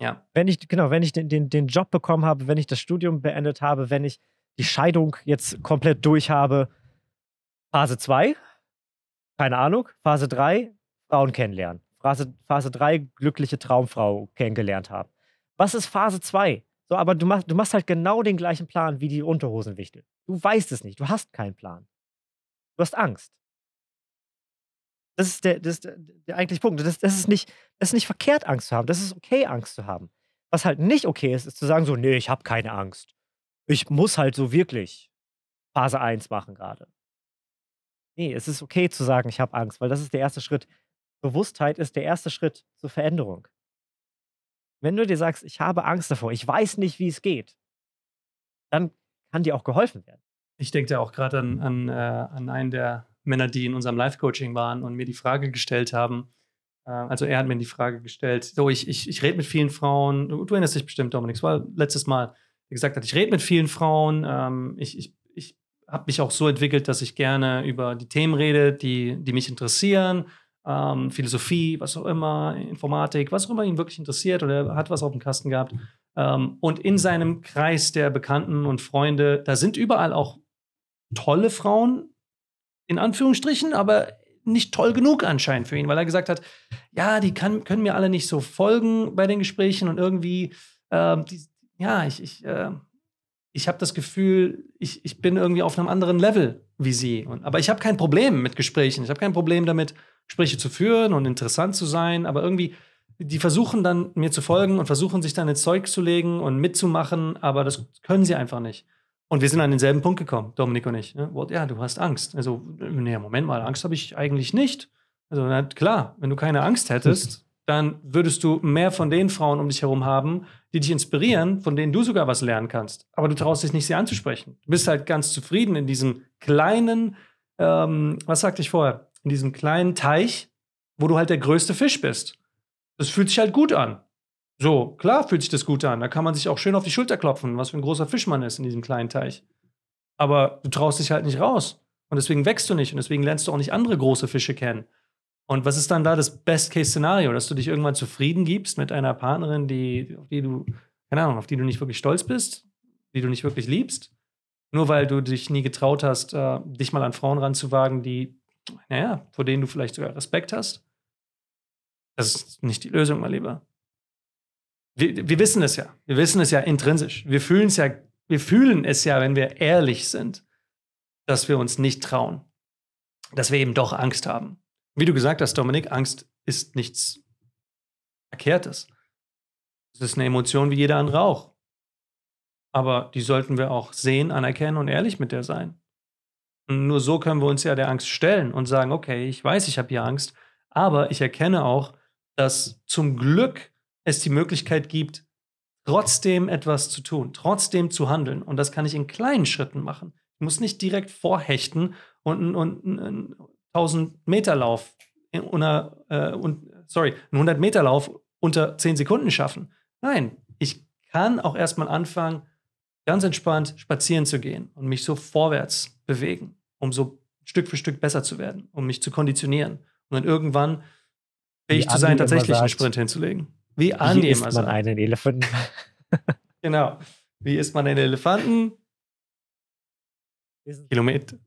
Ja. Wenn ich, genau, wenn ich den, den, den Job bekommen habe, wenn ich das Studium beendet habe, wenn ich die Scheidung jetzt komplett durch habe. Phase 2, keine Ahnung. Phase 3, Frauen kennenlernen. Phase, Phase 3, glückliche Traumfrau kennengelernt haben. Was ist Phase 2? So, aber du machst, du machst halt genau den gleichen Plan wie die Unterhosenwichtel. Du weißt es nicht, du hast keinen Plan. Du hast Angst. Das ist der, das ist der, der eigentliche Punkt. Das, das, ist nicht, das ist nicht verkehrt, Angst zu haben. Das ist okay, Angst zu haben. Was halt nicht okay ist, ist zu sagen so, nee, ich habe keine Angst ich muss halt so wirklich Phase 1 machen gerade. Nee, es ist okay zu sagen, ich habe Angst, weil das ist der erste Schritt. Bewusstheit ist der erste Schritt zur Veränderung. Wenn du dir sagst, ich habe Angst davor, ich weiß nicht, wie es geht, dann kann dir auch geholfen werden. Ich denke da auch gerade an, an, äh, an einen der Männer, die in unserem Live-Coaching waren und mir die Frage gestellt haben. Äh, also er hat mir die Frage gestellt, so ich, ich, ich rede mit vielen Frauen, du, du erinnerst dich bestimmt, Dominik, es war letztes Mal, wie gesagt hat, also ich rede mit vielen Frauen. Ähm, ich, ich, ich habe mich auch so entwickelt, dass ich gerne über die Themen rede, die, die mich interessieren. Ähm, Philosophie, was auch immer, Informatik, was auch immer ihn wirklich interessiert oder hat was auf dem Kasten gehabt. Ähm, und in seinem Kreis der Bekannten und Freunde, da sind überall auch tolle Frauen, in Anführungsstrichen, aber nicht toll genug anscheinend für ihn, weil er gesagt hat, ja, die kann, können mir alle nicht so folgen bei den Gesprächen und irgendwie, ähm, die, ja, ich, ich, äh, ich habe das Gefühl, ich, ich bin irgendwie auf einem anderen Level wie sie. Und, aber ich habe kein Problem mit Gesprächen. Ich habe kein Problem damit, Gespräche zu führen und interessant zu sein. Aber irgendwie, die versuchen dann, mir zu folgen und versuchen, sich dann ins Zeug zu legen und mitzumachen. Aber das können sie einfach nicht. Und wir sind an denselben Punkt gekommen, Dominik und ich. Ne? Ja, du hast Angst. Also, nee, Moment mal, Angst habe ich eigentlich nicht. Also, klar, wenn du keine Angst hättest, *laughs* dann würdest du mehr von den Frauen um dich herum haben, die dich inspirieren, von denen du sogar was lernen kannst. Aber du traust dich nicht, sie anzusprechen. Du bist halt ganz zufrieden in diesem kleinen, ähm, was sagte ich vorher, in diesem kleinen Teich, wo du halt der größte Fisch bist. Das fühlt sich halt gut an. So, klar fühlt sich das gut an. Da kann man sich auch schön auf die Schulter klopfen, was für ein großer Fisch man ist in diesem kleinen Teich. Aber du traust dich halt nicht raus. Und deswegen wächst du nicht und deswegen lernst du auch nicht andere große Fische kennen. Und was ist dann da das Best-Case-Szenario? Dass du dich irgendwann zufrieden gibst mit einer Partnerin, die, auf die du, keine Ahnung, auf die du nicht wirklich stolz bist, die du nicht wirklich liebst, nur weil du dich nie getraut hast, äh, dich mal an Frauen ranzuwagen, die, naja, vor denen du vielleicht sogar Respekt hast. Das ist nicht die Lösung, mein Lieber. Wir, wir wissen es ja. Wir wissen es ja intrinsisch. Wir fühlen es ja, wir fühlen es ja, wenn wir ehrlich sind, dass wir uns nicht trauen. Dass wir eben doch Angst haben. Wie du gesagt hast, Dominik, Angst ist nichts Verkehrtes. Es ist eine Emotion wie jeder andere auch. Aber die sollten wir auch sehen, anerkennen und ehrlich mit der sein. Und nur so können wir uns ja der Angst stellen und sagen, okay, ich weiß, ich habe hier Angst, aber ich erkenne auch, dass zum Glück es die Möglichkeit gibt, trotzdem etwas zu tun, trotzdem zu handeln. Und das kann ich in kleinen Schritten machen. Ich muss nicht direkt vorhechten und, und, und, 1000 Meter Lauf unter, äh, und, sorry, einen 100 Meter Lauf unter 10 Sekunden schaffen. Nein, ich kann auch erstmal anfangen, ganz entspannt spazieren zu gehen und mich so vorwärts bewegen, um so Stück für Stück besser zu werden, um mich zu konditionieren und dann irgendwann fähig zu sein, tatsächlich einen Sprint hinzulegen. Wie Andi immer sagt. einen Elefanten? *laughs* genau. Wie isst man einen Elefanten? Kilometer,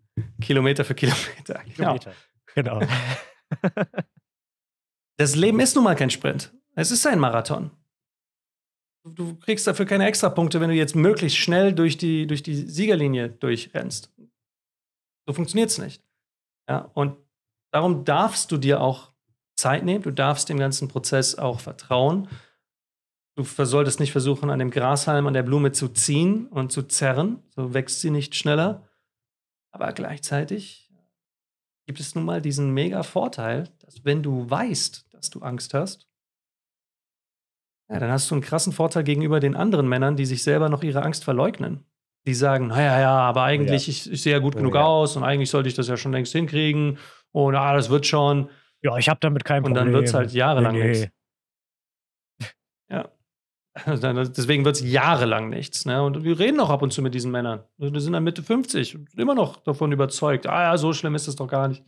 Kilometer für Kilometer. *laughs* Kilometer. Genau. genau. *laughs* das Leben ist nun mal kein Sprint. Es ist ein Marathon. Du kriegst dafür keine Extrapunkte, wenn du jetzt möglichst schnell durch die, durch die Siegerlinie durchrennst. So funktioniert es nicht. Ja, und darum darfst du dir auch Zeit nehmen, du darfst dem ganzen Prozess auch vertrauen. Du solltest nicht versuchen, an dem Grashalm, an der Blume zu ziehen und zu zerren, so wächst sie nicht schneller. Aber gleichzeitig gibt es nun mal diesen mega Vorteil, dass wenn du weißt, dass du Angst hast, ja, dann hast du einen krassen Vorteil gegenüber den anderen Männern, die sich selber noch ihre Angst verleugnen. Die sagen, naja, ja, aber oh eigentlich, ja. Ich, ich sehe ja gut oh genug ja. aus und eigentlich sollte ich das ja schon längst hinkriegen. Und oh, ah, das wird schon. Ja, ich habe damit kein Problem. Und dann wird es halt jahrelang nee, nee. nichts. *laughs* Ja. *laughs* Also deswegen wird es jahrelang nichts. Ne? Und wir reden auch ab und zu mit diesen Männern. Also die sind dann Mitte 50 und immer noch davon überzeugt. Ah ja, so schlimm ist das doch gar nicht.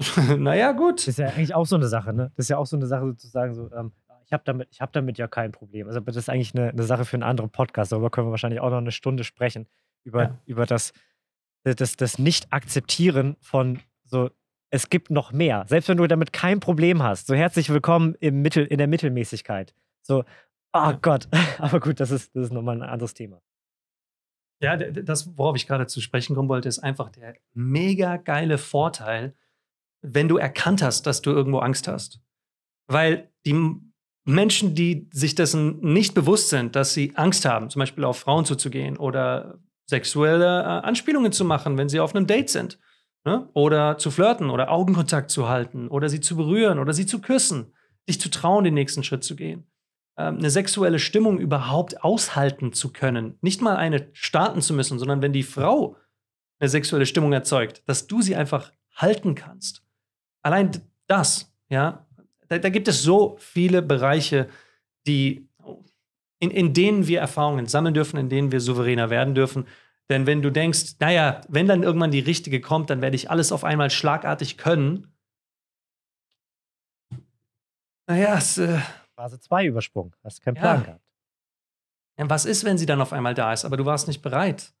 *laughs* naja, gut. Das ist ja eigentlich auch so eine Sache, ne? Das ist ja auch so eine Sache, sozusagen, so, ähm, ich habe damit, hab damit ja kein Problem. Also, das ist eigentlich eine, eine, Sache für einen anderen Podcast. Darüber können wir wahrscheinlich auch noch eine Stunde sprechen. Über, ja. über das, das, das Nicht-Akzeptieren von so es gibt noch mehr. Selbst wenn du damit kein Problem hast, so herzlich willkommen im Mittel, in der Mittelmäßigkeit. So, Oh Gott, *laughs* aber gut, das ist, das ist nochmal ein anderes Thema. Ja, das, worauf ich gerade zu sprechen kommen wollte, ist einfach der mega geile Vorteil, wenn du erkannt hast, dass du irgendwo Angst hast. Weil die Menschen, die sich dessen nicht bewusst sind, dass sie Angst haben, zum Beispiel auf Frauen zuzugehen oder sexuelle äh, Anspielungen zu machen, wenn sie auf einem Date sind, ne? oder zu flirten oder Augenkontakt zu halten oder sie zu berühren oder sie zu küssen, sich zu trauen, den nächsten Schritt zu gehen ähm, eine sexuelle Stimmung überhaupt aushalten zu können. Nicht mal eine starten zu müssen, sondern wenn die Frau eine sexuelle Stimmung erzeugt, dass du sie einfach halten kannst. Allein das, ja, da, da gibt es so viele Bereiche, die, in, in denen wir Erfahrungen sammeln dürfen, in denen wir souveräner werden dürfen. Denn wenn du denkst, naja, wenn dann irgendwann die richtige kommt, dann werde ich alles auf einmal schlagartig können. Naja, es, äh, Phase 2 übersprungen. Hast keinen Plan gehabt. Ja, was ist, wenn sie dann auf einmal da ist, aber du warst nicht bereit?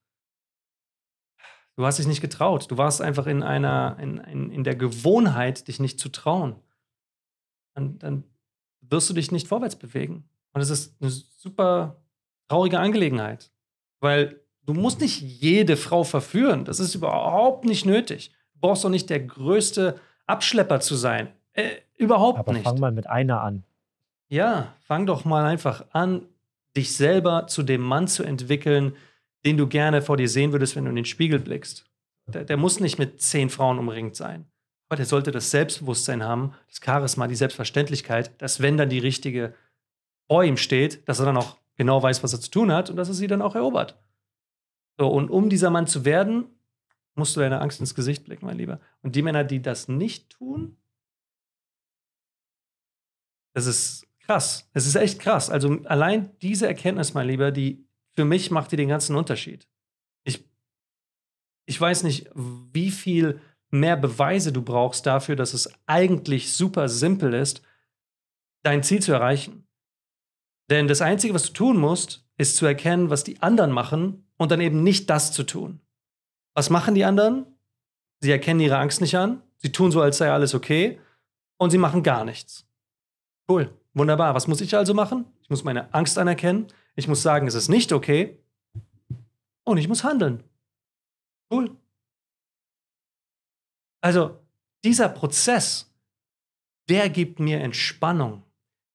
Du hast dich nicht getraut. Du warst einfach in einer, in, in, in der Gewohnheit, dich nicht zu trauen. Und dann wirst du dich nicht vorwärts bewegen. Und es ist eine super traurige Angelegenheit. Weil du musst nicht jede Frau verführen. Das ist überhaupt nicht nötig. Du brauchst doch nicht der größte Abschlepper zu sein. Äh, überhaupt Aber nicht. Aber fang mal mit einer an. Ja, fang doch mal einfach an, dich selber zu dem Mann zu entwickeln, den du gerne vor dir sehen würdest, wenn du in den Spiegel blickst. Der, der muss nicht mit zehn Frauen umringt sein. Aber der sollte das Selbstbewusstsein haben, das Charisma, die Selbstverständlichkeit, dass wenn dann die richtige vor ihm steht, dass er dann auch genau weiß, was er zu tun hat und dass er sie dann auch erobert. So, und um dieser Mann zu werden, musst du deine Angst ins Gesicht blicken, mein Lieber. Und die Männer, die das nicht tun, das ist krass. Es ist echt krass. Also allein diese Erkenntnis, mein Lieber, die für mich macht die den ganzen Unterschied. Ich, ich weiß nicht, wie viel mehr Beweise du brauchst dafür, dass es eigentlich super simpel ist, dein Ziel zu erreichen. Denn das Einzige, was du tun musst, ist zu erkennen, was die anderen machen und dann eben nicht das zu tun. Was machen die anderen? Sie erkennen ihre Angst nicht an, sie tun so, als sei alles okay und sie machen gar nichts. Cool. Wunderbar, was muss ich also machen? Ich muss meine Angst anerkennen, ich muss sagen, es ist nicht okay und ich muss handeln. Cool. Also dieser Prozess, der gibt mir Entspannung.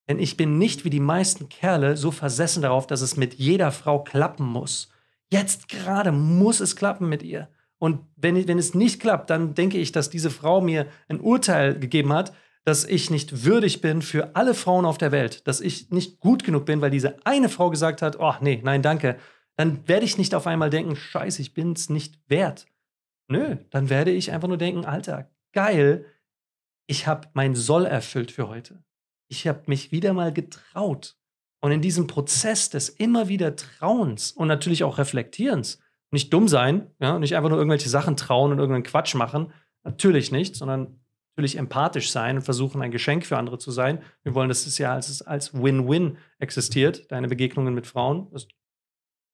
Denn ich bin nicht wie die meisten Kerle so versessen darauf, dass es mit jeder Frau klappen muss. Jetzt gerade muss es klappen mit ihr. Und wenn, wenn es nicht klappt, dann denke ich, dass diese Frau mir ein Urteil gegeben hat, dass ich nicht würdig bin für alle Frauen auf der Welt, dass ich nicht gut genug bin, weil diese eine Frau gesagt hat, oh, nee, nein, danke, dann werde ich nicht auf einmal denken, scheiße, ich bin es nicht wert. Nö, dann werde ich einfach nur denken, Alter, geil, ich habe mein Soll erfüllt für heute. Ich habe mich wieder mal getraut. Und in diesem Prozess des immer wieder Trauens und natürlich auch Reflektierens, nicht dumm sein, ja, nicht einfach nur irgendwelche Sachen trauen und irgendeinen Quatsch machen, natürlich nicht, sondern natürlich empathisch sein und versuchen, ein Geschenk für andere zu sein. Wir wollen, dass es ja als, als Win-Win existiert, deine Begegnungen mit Frauen. Das,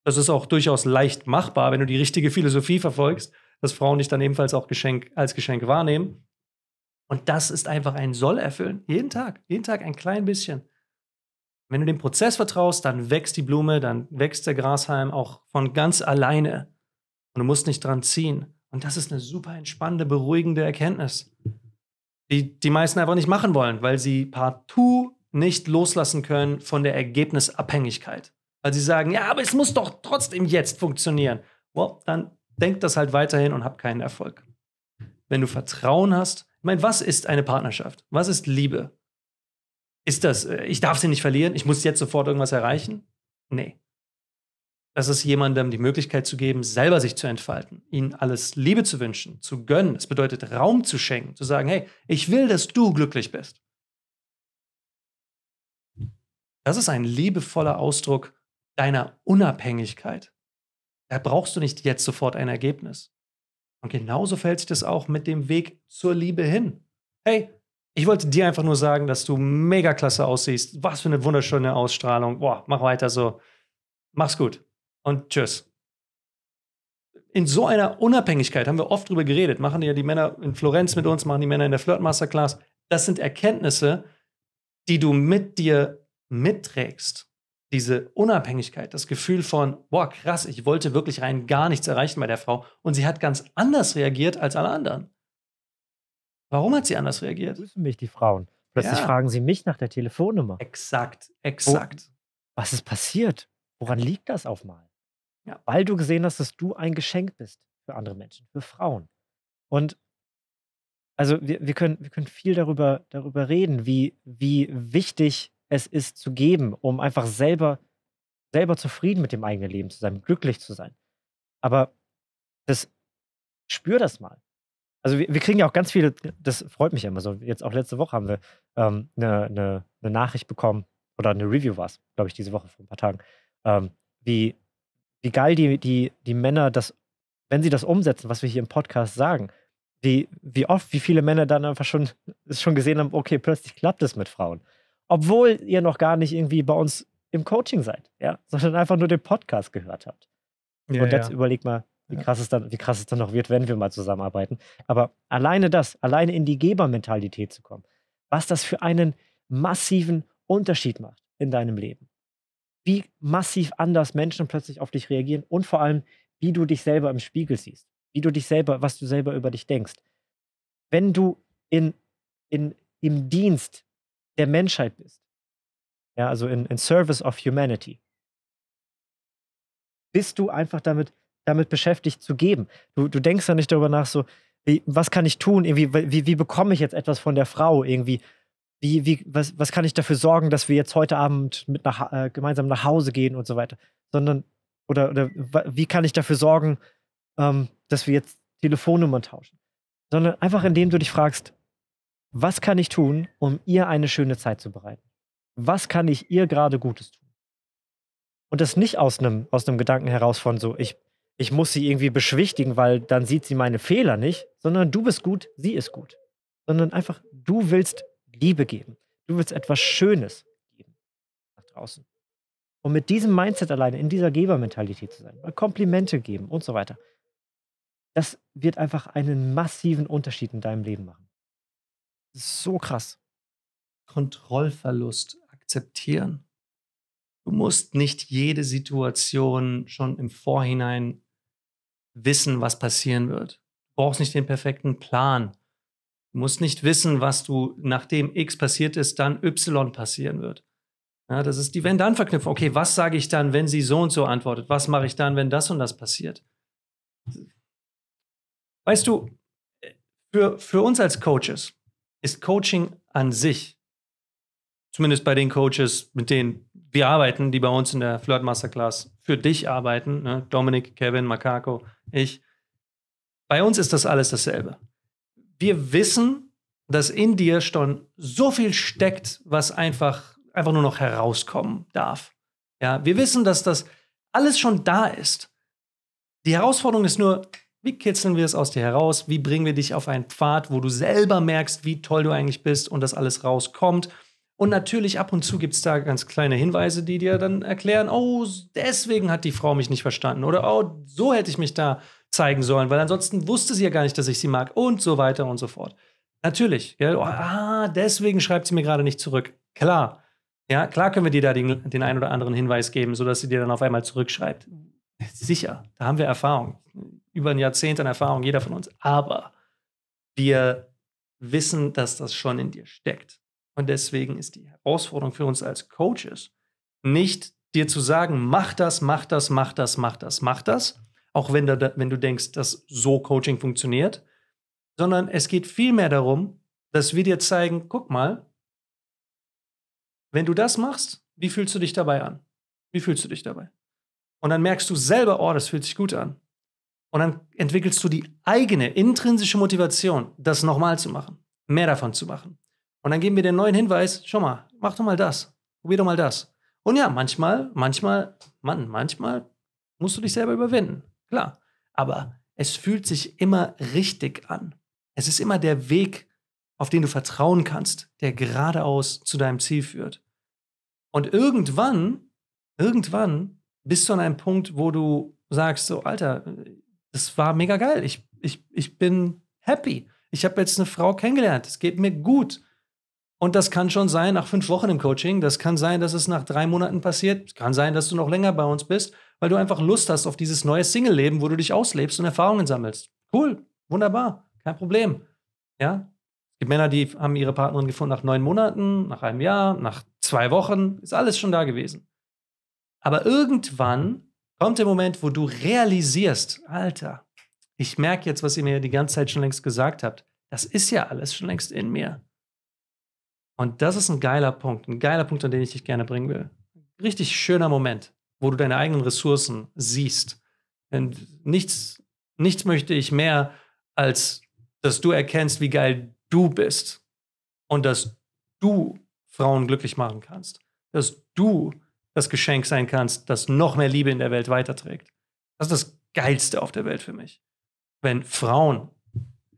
das ist auch durchaus leicht machbar, wenn du die richtige Philosophie verfolgst, dass Frauen dich dann ebenfalls auch Geschenk, als Geschenk wahrnehmen. Und das ist einfach ein Soll erfüllen. Jeden Tag, jeden Tag ein klein bisschen. Wenn du dem Prozess vertraust, dann wächst die Blume, dann wächst der Grashalm auch von ganz alleine. Und du musst nicht dran ziehen. Und das ist eine super entspannende, beruhigende Erkenntnis die die meisten einfach nicht machen wollen, weil sie partout nicht loslassen können von der Ergebnisabhängigkeit. Weil sie sagen, ja, aber es muss doch trotzdem jetzt funktionieren. Well, dann denkt das halt weiterhin und hab keinen Erfolg. Wenn du Vertrauen hast, ich meine, was ist eine Partnerschaft? Was ist Liebe? Ist das, äh, ich darf sie nicht verlieren, ich muss jetzt sofort irgendwas erreichen? Nee. Es ist jemandem die Möglichkeit zu geben, selber sich zu entfalten, ihnen alles Liebe zu wünschen, zu gönnen. Es bedeutet Raum zu schenken, zu sagen, hey, ich will, dass du glücklich bist. Das ist ein liebevoller Ausdruck deiner Unabhängigkeit. Da brauchst du nicht jetzt sofort ein Ergebnis. Und genauso fällt sich das auch mit dem Weg zur Liebe hin. Hey, ich wollte dir einfach nur sagen, dass du mega klasse aussiehst. Was für eine wunderschöne Ausstrahlung. Boah, mach weiter so. Mach's gut und tschüss. In so einer Unabhängigkeit haben wir oft drüber geredet. Machen ja die Männer in Florenz mit uns, machen die Männer in der Flirt Masterclass. Das sind Erkenntnisse, die du mit dir mitträgst. Diese Unabhängigkeit, das Gefühl von, boah, krass, ich wollte wirklich rein gar nichts erreichen bei der Frau. Und sie hat ganz anders reagiert als alle anderen. Warum hat sie anders reagiert? Grüßen mich die Frauen. Plötzlich ja. fragen sie mich nach der Telefonnummer. Exakt, exakt. Wo, was ist passiert? Woran liegt das auf mal? Ja, weil du gesehen hast, dass du ein Geschenk bist für andere Menschen, für Frauen. Und also wir, wir, können, wir können viel darüber, darüber reden, wie, wie wichtig es ist zu geben, um einfach selber, selber zufrieden mit dem eigenen Leben zu sein, glücklich zu sein. Aber das, spür das mal. Also wir, wir, kriegen ja auch ganz viele, das freut mich immer so. Jetzt auch letzte Woche haben wir ähm, eine, eine, eine, Nachricht bekommen oder eine Review war es, glaube ich, diese Woche vor ein paar Tagen, ähm, wie, wie geil die, die, die Männer das, wenn sie das umsetzen, was wir hier im Podcast sagen, wie, wie oft, wie viele Männer dann einfach schon, *laughs* schon gesehen haben, okay, plötzlich klappt es mit Frauen. Obwohl ihr noch gar nicht irgendwie bei uns im Coaching seid, ja, *laughs* sondern einfach nur den Podcast gehört habt. Ja, Und jetzt ja. überlegt mal, wie krass, es dann, wie krass es dann noch wird, wenn wir mal zusammenarbeiten. Aber alleine das, alleine in die Gebermentalität zu kommen, was das für einen massiven Unterschied macht in deinem Leben wie massiv anders Menschen plötzlich auf dich reagieren und vor allem, wie du dich selber im Spiegel siehst, wie du dich selber, was du selber über dich denkst. Wenn du in, in, im Dienst der Menschheit bist, ja, also in, in Service of Humanity, bist du einfach damit, damit beschäftigt zu geben. Du, du denkst ja nicht darüber nach, so, wie, was kann ich tun, irgendwie, wie, wie bekomme ich jetzt etwas von der Frau, irgendwie, wie, wie, was, was kann ich dafür sorgen, dass wir jetzt heute Abend mit nach, äh, gemeinsam nach Hause gehen und so weiter, sondern oder, oder wie kann ich dafür sorgen, ähm, dass wir jetzt Telefonnummern tauschen, sondern einfach indem du dich fragst, was kann ich tun, um ihr eine schöne Zeit zu bereiten? Was kann ich ihr gerade Gutes tun? Und das nicht aus einem aus einem Gedanken heraus von so, ich, ich muss sie irgendwie beschwichtigen, weil dann sieht sie meine Fehler nicht, sondern du bist gut, sie ist gut. Sondern einfach, du willst Liebe geben. Du willst etwas Schönes geben nach draußen. Und mit diesem Mindset alleine, in dieser Gebermentalität zu sein, mal Komplimente geben und so weiter, das wird einfach einen massiven Unterschied in deinem Leben machen. Das ist so krass. Kontrollverlust akzeptieren. Du musst nicht jede Situation schon im Vorhinein wissen, was passieren wird. Du brauchst nicht den perfekten Plan. Du musst nicht wissen, was du, nachdem X passiert ist, dann Y passieren wird. Ja, das ist die Wenn-Dann-Verknüpfung. Okay, was sage ich dann, wenn sie so und so antwortet? Was mache ich dann, wenn das und das passiert? Weißt du, für, für uns als Coaches ist Coaching an sich, zumindest bei den Coaches, mit denen wir arbeiten, die bei uns in der Flirt Masterclass für dich arbeiten, ne? Dominik, Kevin, Makako, ich, bei uns ist das alles dasselbe wir wissen, dass in dir schon so viel steckt, was einfach, einfach nur noch herauskommen darf. Ja, wir wissen, dass das alles schon da ist. Die Herausforderung ist nur, wie kitzeln wir es aus dir heraus? Wie bringen wir dich auf einen Pfad, wo du selber merkst, wie toll du eigentlich bist und das alles rauskommt? Und natürlich ab und zu gibt es da ganz kleine Hinweise, die dir dann erklären, oh, deswegen hat die Frau mich nicht verstanden oder oh, so hätte ich mich da zeigen sollen, weil ansonsten wusste sie ja gar nicht, dass ich sie mag und so weiter und so fort. Natürlich. Gell? Oh, ah, deswegen schreibt sie mir gerade nicht zurück. Klar. Ja, klar können wir dir da den, den einen oder anderen Hinweis geben, sodass sie dir dann auf einmal zurückschreibt. Sicher, da haben wir Erfahrung. Über ein Jahrzehnt an Erfahrung, jeder von uns. Aber wir wissen, dass das schon in dir steckt. Und deswegen ist die Herausforderung für uns als Coaches nicht dir zu sagen, mach das, mach das, mach das, mach das, mach das, auch wenn du, wenn du denkst, dass so Coaching funktioniert, sondern es geht vielmehr darum, dass wir dir zeigen, guck mal, wenn du das machst, wie fühlst du dich dabei an? Wie fühlst du dich dabei? Und dann merkst du selber, oh, das fühlt sich gut an. Und dann entwickelst du die eigene intrinsische Motivation, das nochmal zu machen, mehr davon zu machen. Und dann geben wir den neuen Hinweis, schau mal, mach doch mal das, probier doch mal das. Und ja, manchmal, manchmal, Mann, manchmal musst du dich selber überwinden. Klar. Aber es fühlt sich immer richtig an. Es ist immer der Weg, auf den du vertrauen kannst, der geradeaus zu deinem Ziel führt. Und irgendwann, irgendwann bist du an einem Punkt, wo du sagst, so, Alter, das war mega geil. Ich, ich, ich bin happy. Ich habe jetzt eine Frau kennengelernt. Es geht mir gut. Und das kann schon sein nach fünf Wochen im Coaching, das kann sein, dass es nach drei Monaten passiert, kann sein, dass du noch länger bei uns bist, weil du einfach Lust hast auf dieses neue Single-Leben, wo du dich auslebst und Erfahrungen sammelst. Cool, wunderbar, kein Problem. Ja, es gibt Männer, die haben ihre Partnerin gefunden nach neun Monaten, nach einem Jahr, nach zwei Wochen, ist alles schon da gewesen. Aber irgendwann kommt der Moment, wo du realisierst, Alter, ich merke jetzt, was ihr mir die ganze Zeit schon längst gesagt habt. Das ist ja alles schon längst in mir. Und das ist ein geiler Punkt, ein geiler Punkt, an den ich dich gerne bringen will. Richtig schöner Moment, wo du deine eigenen Ressourcen siehst. Denn nichts, nichts möchte ich mehr, als dass du erkennst, wie geil du bist und dass du Frauen glücklich machen kannst, dass du das Geschenk sein kannst, das noch mehr Liebe in der Welt weiterträgt. Das ist das Geilste auf der Welt für mich. Wenn Frauen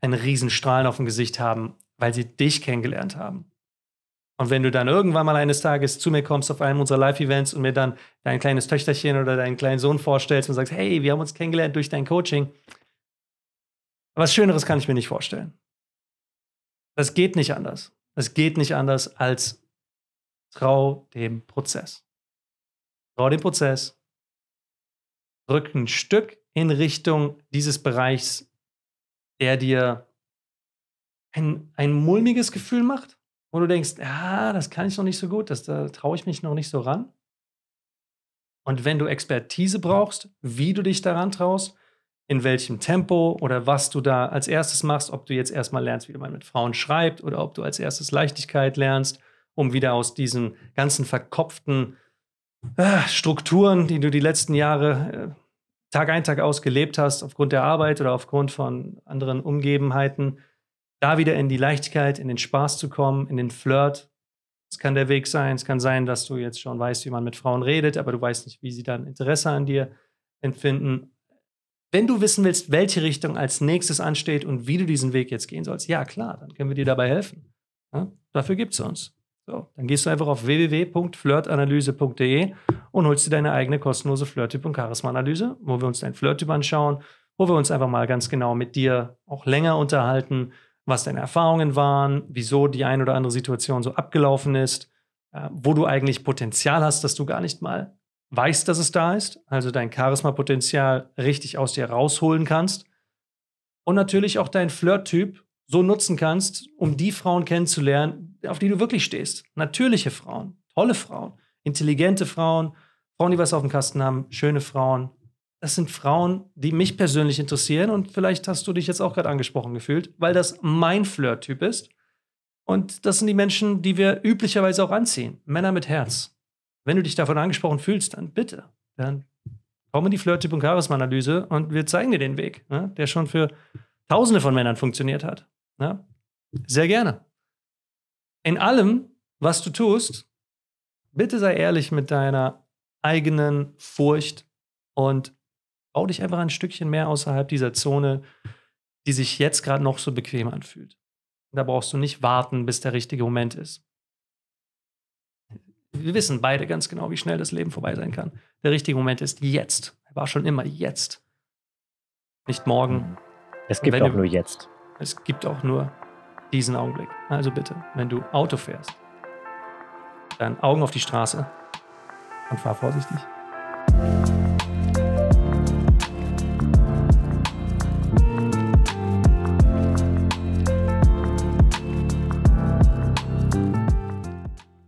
einen riesen Strahlen auf dem Gesicht haben, weil sie dich kennengelernt haben. Und wenn du dann irgendwann mal eines Tages zu mir kommst auf einem unserer Live-Events und mir dann dein kleines Töchterchen oder deinen kleinen Sohn vorstellst und sagst, hey, wir haben uns kennengelernt durch dein Coaching. Was Schöneres kann ich mir nicht vorstellen. Das geht nicht anders. Das geht nicht anders als trau dem Prozess. Trau dem Prozess. Drück ein Stück in Richtung dieses Bereichs, der dir ein, ein mulmiges Gefühl macht, wo du denkst, ja, das kann ich noch nicht so gut, das, da traue ich mich noch nicht so ran. Und wenn du Expertise brauchst, wie du dich daran traust, in welchem Tempo oder was du da als erstes machst, ob du jetzt erstmal lernst, wie man mit Frauen schreibt oder ob du als erstes Leichtigkeit lernst, um wieder aus diesen ganzen verkopften äh, Strukturen, die du die letzten Jahre äh, Tag ein, Tag aus gelebt hast, aufgrund der Arbeit oder aufgrund von anderen Umgebenheiten, da wieder in die Leichtigkeit, in den Spaß zu kommen, in den Flirt. Es kann der Weg sein, es kann sein, dass du jetzt schon weißt, wie man mit Frauen redet, aber du weißt nicht, wie sie dann Interesse an dir empfinden. Wenn du wissen willst, welche Richtung als nächstes ansteht und wie du diesen Weg jetzt gehen sollst, ja klar, dann können wir dir dabei helfen. Ja? Dafür gibt es uns. So, dann gehst du einfach auf www.flirtanalyse.de und holst dir deine eigene kostenlose Flirttyp- und Charisma-Analyse, wo wir uns deinen Flirttyp anschauen, wo wir uns einfach mal ganz genau mit dir auch länger unterhalten, was deine Erfahrungen waren, wieso die eine oder andere Situation so abgelaufen ist, äh, wo du eigentlich Potenzial hast, dass du gar nicht mal weißt, dass es da ist, also dein Charisma-Potenzial richtig aus dir rausholen kannst und natürlich auch deinen Flirt-Typ so nutzen kannst, um die Frauen kennenzulernen, auf die du wirklich stehst. Natürliche Frauen, tolle Frauen, intelligente Frauen, Frauen, die was auf dem Kasten haben, schöne Frauen, das sind Frauen, die mich persönlich interessieren und vielleicht hast du dich jetzt auch gerade angesprochen gefühlt, weil das mein Flirt-Typ ist. Und das sind die Menschen, die wir üblicherweise auch anziehen. Männer mit Herz. Wenn du dich davon angesprochen fühlst, dann bitte, dann komm in die Flirt-Typ- und Charisma-Analyse und wir zeigen dir den Weg, ne, der schon für Tausende von Männern funktioniert hat. Ne? Sehr gerne. In allem, was du tust, bitte sei ehrlich mit deiner eigenen Furcht und bau dich einfach ein Stückchen mehr außerhalb dieser Zone, die sich jetzt gerade noch so bequem anfühlt. Da brauchst du nicht warten, bis der richtige Moment ist. Wir wissen beide ganz genau, wie schnell das Leben vorbei sein kann. Der richtige Moment ist jetzt. Er war schon immer jetzt. Nicht morgen. Es gibt auch du, nur jetzt. Es gibt auch nur diesen Augenblick. Also bitte, wenn du Auto fährst, dann Augen auf die Straße und fahr vorsichtig.